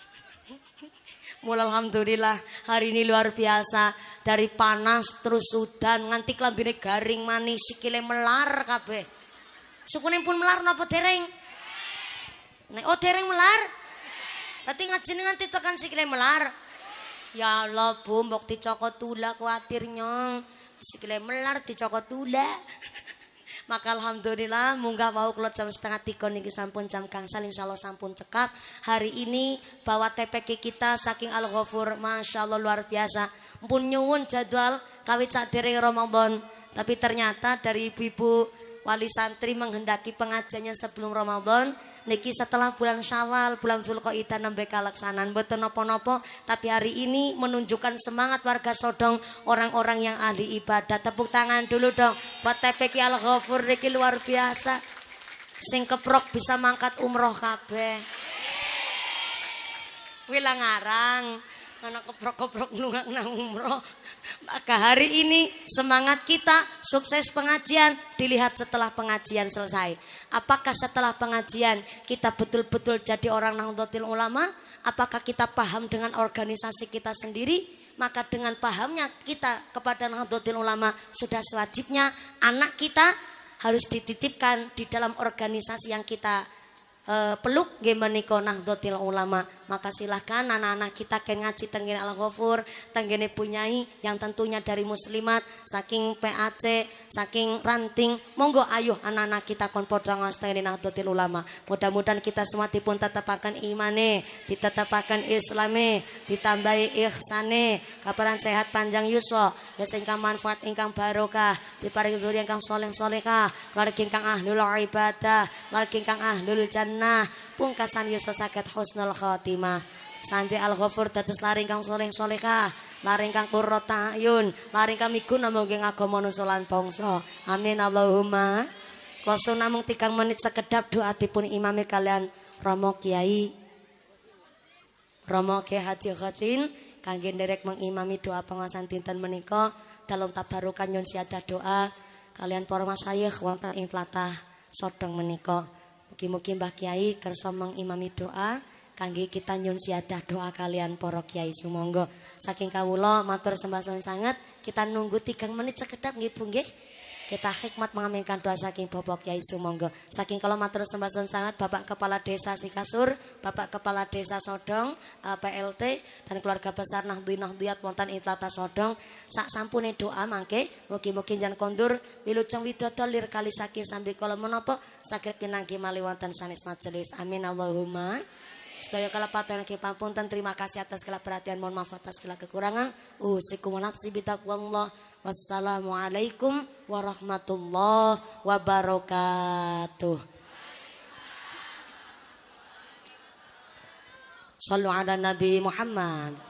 Mulai Alhamdulillah hari ini luar biasa Dari panas terus udan Nganti kelambine garing manis Sikile melar kabeh Sukune pun melar napa dereng? Nek oh dereng melar? Dati nga jenengan titekan sikile melar. Ya Allah, Bu, mbok dicokot tula kuatir nyong. Sikile melar dicokot tula. Maka alhamdulillah munggah mau keluar jam setengah tiga niki sampun jam insya Allah sampun cekap. Hari ini bawa TPK kita saking Al Ghafur Allah luar biasa. Mpun nyuwun jadwal kawit sadering Ramadan. Tapi ternyata dari ibu-ibu wali santri menghendaki pengajiannya sebelum Ramadan niki setelah bulan Syawal, bulan Zulqa'dah nambah kalaksanan mboten nopo-nopo. tapi hari ini menunjukkan semangat warga Sodong, orang-orang yang ahli ibadah. Tepuk tangan dulu dong buat TPK Al-Ghafur niki luar biasa. Sing keprok bisa mangkat umroh kabeh. ngarang. Karena keprok-keprok nunggak nang umroh. Maka hari ini semangat kita sukses pengajian dilihat setelah pengajian selesai. Apakah setelah pengajian kita betul-betul jadi orang nahdlatul ulama? Apakah kita paham dengan organisasi kita sendiri? maka dengan pahamnya kita kepada Nahdlatul Ulama sudah sewajibnya anak kita harus dititipkan di dalam organisasi yang kita eh, peluk gimana Nahdlatul Ulama maka silahkan anak-anak kita ke ngaji tenggene al ghafur tenggene punyai yang tentunya dari muslimat saking PAC saking ranting monggo ayo anak-anak kita kon padha ngaos Ulama mudah-mudahan kita semua dipun tetepaken imane ditetepaken islame ditambahi ihsane kabaran sehat panjang yuswa ya ingkang manfaat ingkang barokah diparingi duri ingkang soleh solehah keluarga ingkang ahlul ibadah keluarga ingkang ahlul jannah pungkasan yuswa sakit husnul khotimah karimah Santi Al-Ghafur dados laring kang soleh solehah, laring kang kurra ta'yun, laring kang migunah Namung agama nusa lan bangsa. Amin Allahumma. Kloso namung 3 menit sekedap doa dipun imami kalian Romo Kiai Romo Kiai Haji Khocin kangge derek mengimami doa pengawasan tinten menika dalam tabarukan nyun siada doa kalian para Masayeh wonten ing tlatah Sodong menika. Mugi-mugi Mbah Kiai kersa mengimami doa kangge kita nyun siadah doa kalian para kiai sumangga saking kawula matur sembah sangat kita nunggu tiga menit sekedap nggih Bu kita hikmat mengaminkan doa saking Bapak Kiai Sumangga saking kalau matur sembah sangat Bapak Kepala Desa Sikasur Bapak Kepala Desa Sodong eh, PLT dan keluarga besar Nahdi Nahdiat wonten ing tlatah Sodong sak sampune doa mangke mugi-mugi jan kondur wilujeng widodo lir kali saking sambil kala menapa saged pinangki malih wonten sanes majelis amin Allahumma Sedaya kala patan pun terima kasih atas segala perhatian mohon maaf atas segala kekurangan. Usikum nafsi bitaqwallah. Wassalamualaikum warahmatullahi wabarakatuh. Sallu ala Nabi Muhammad.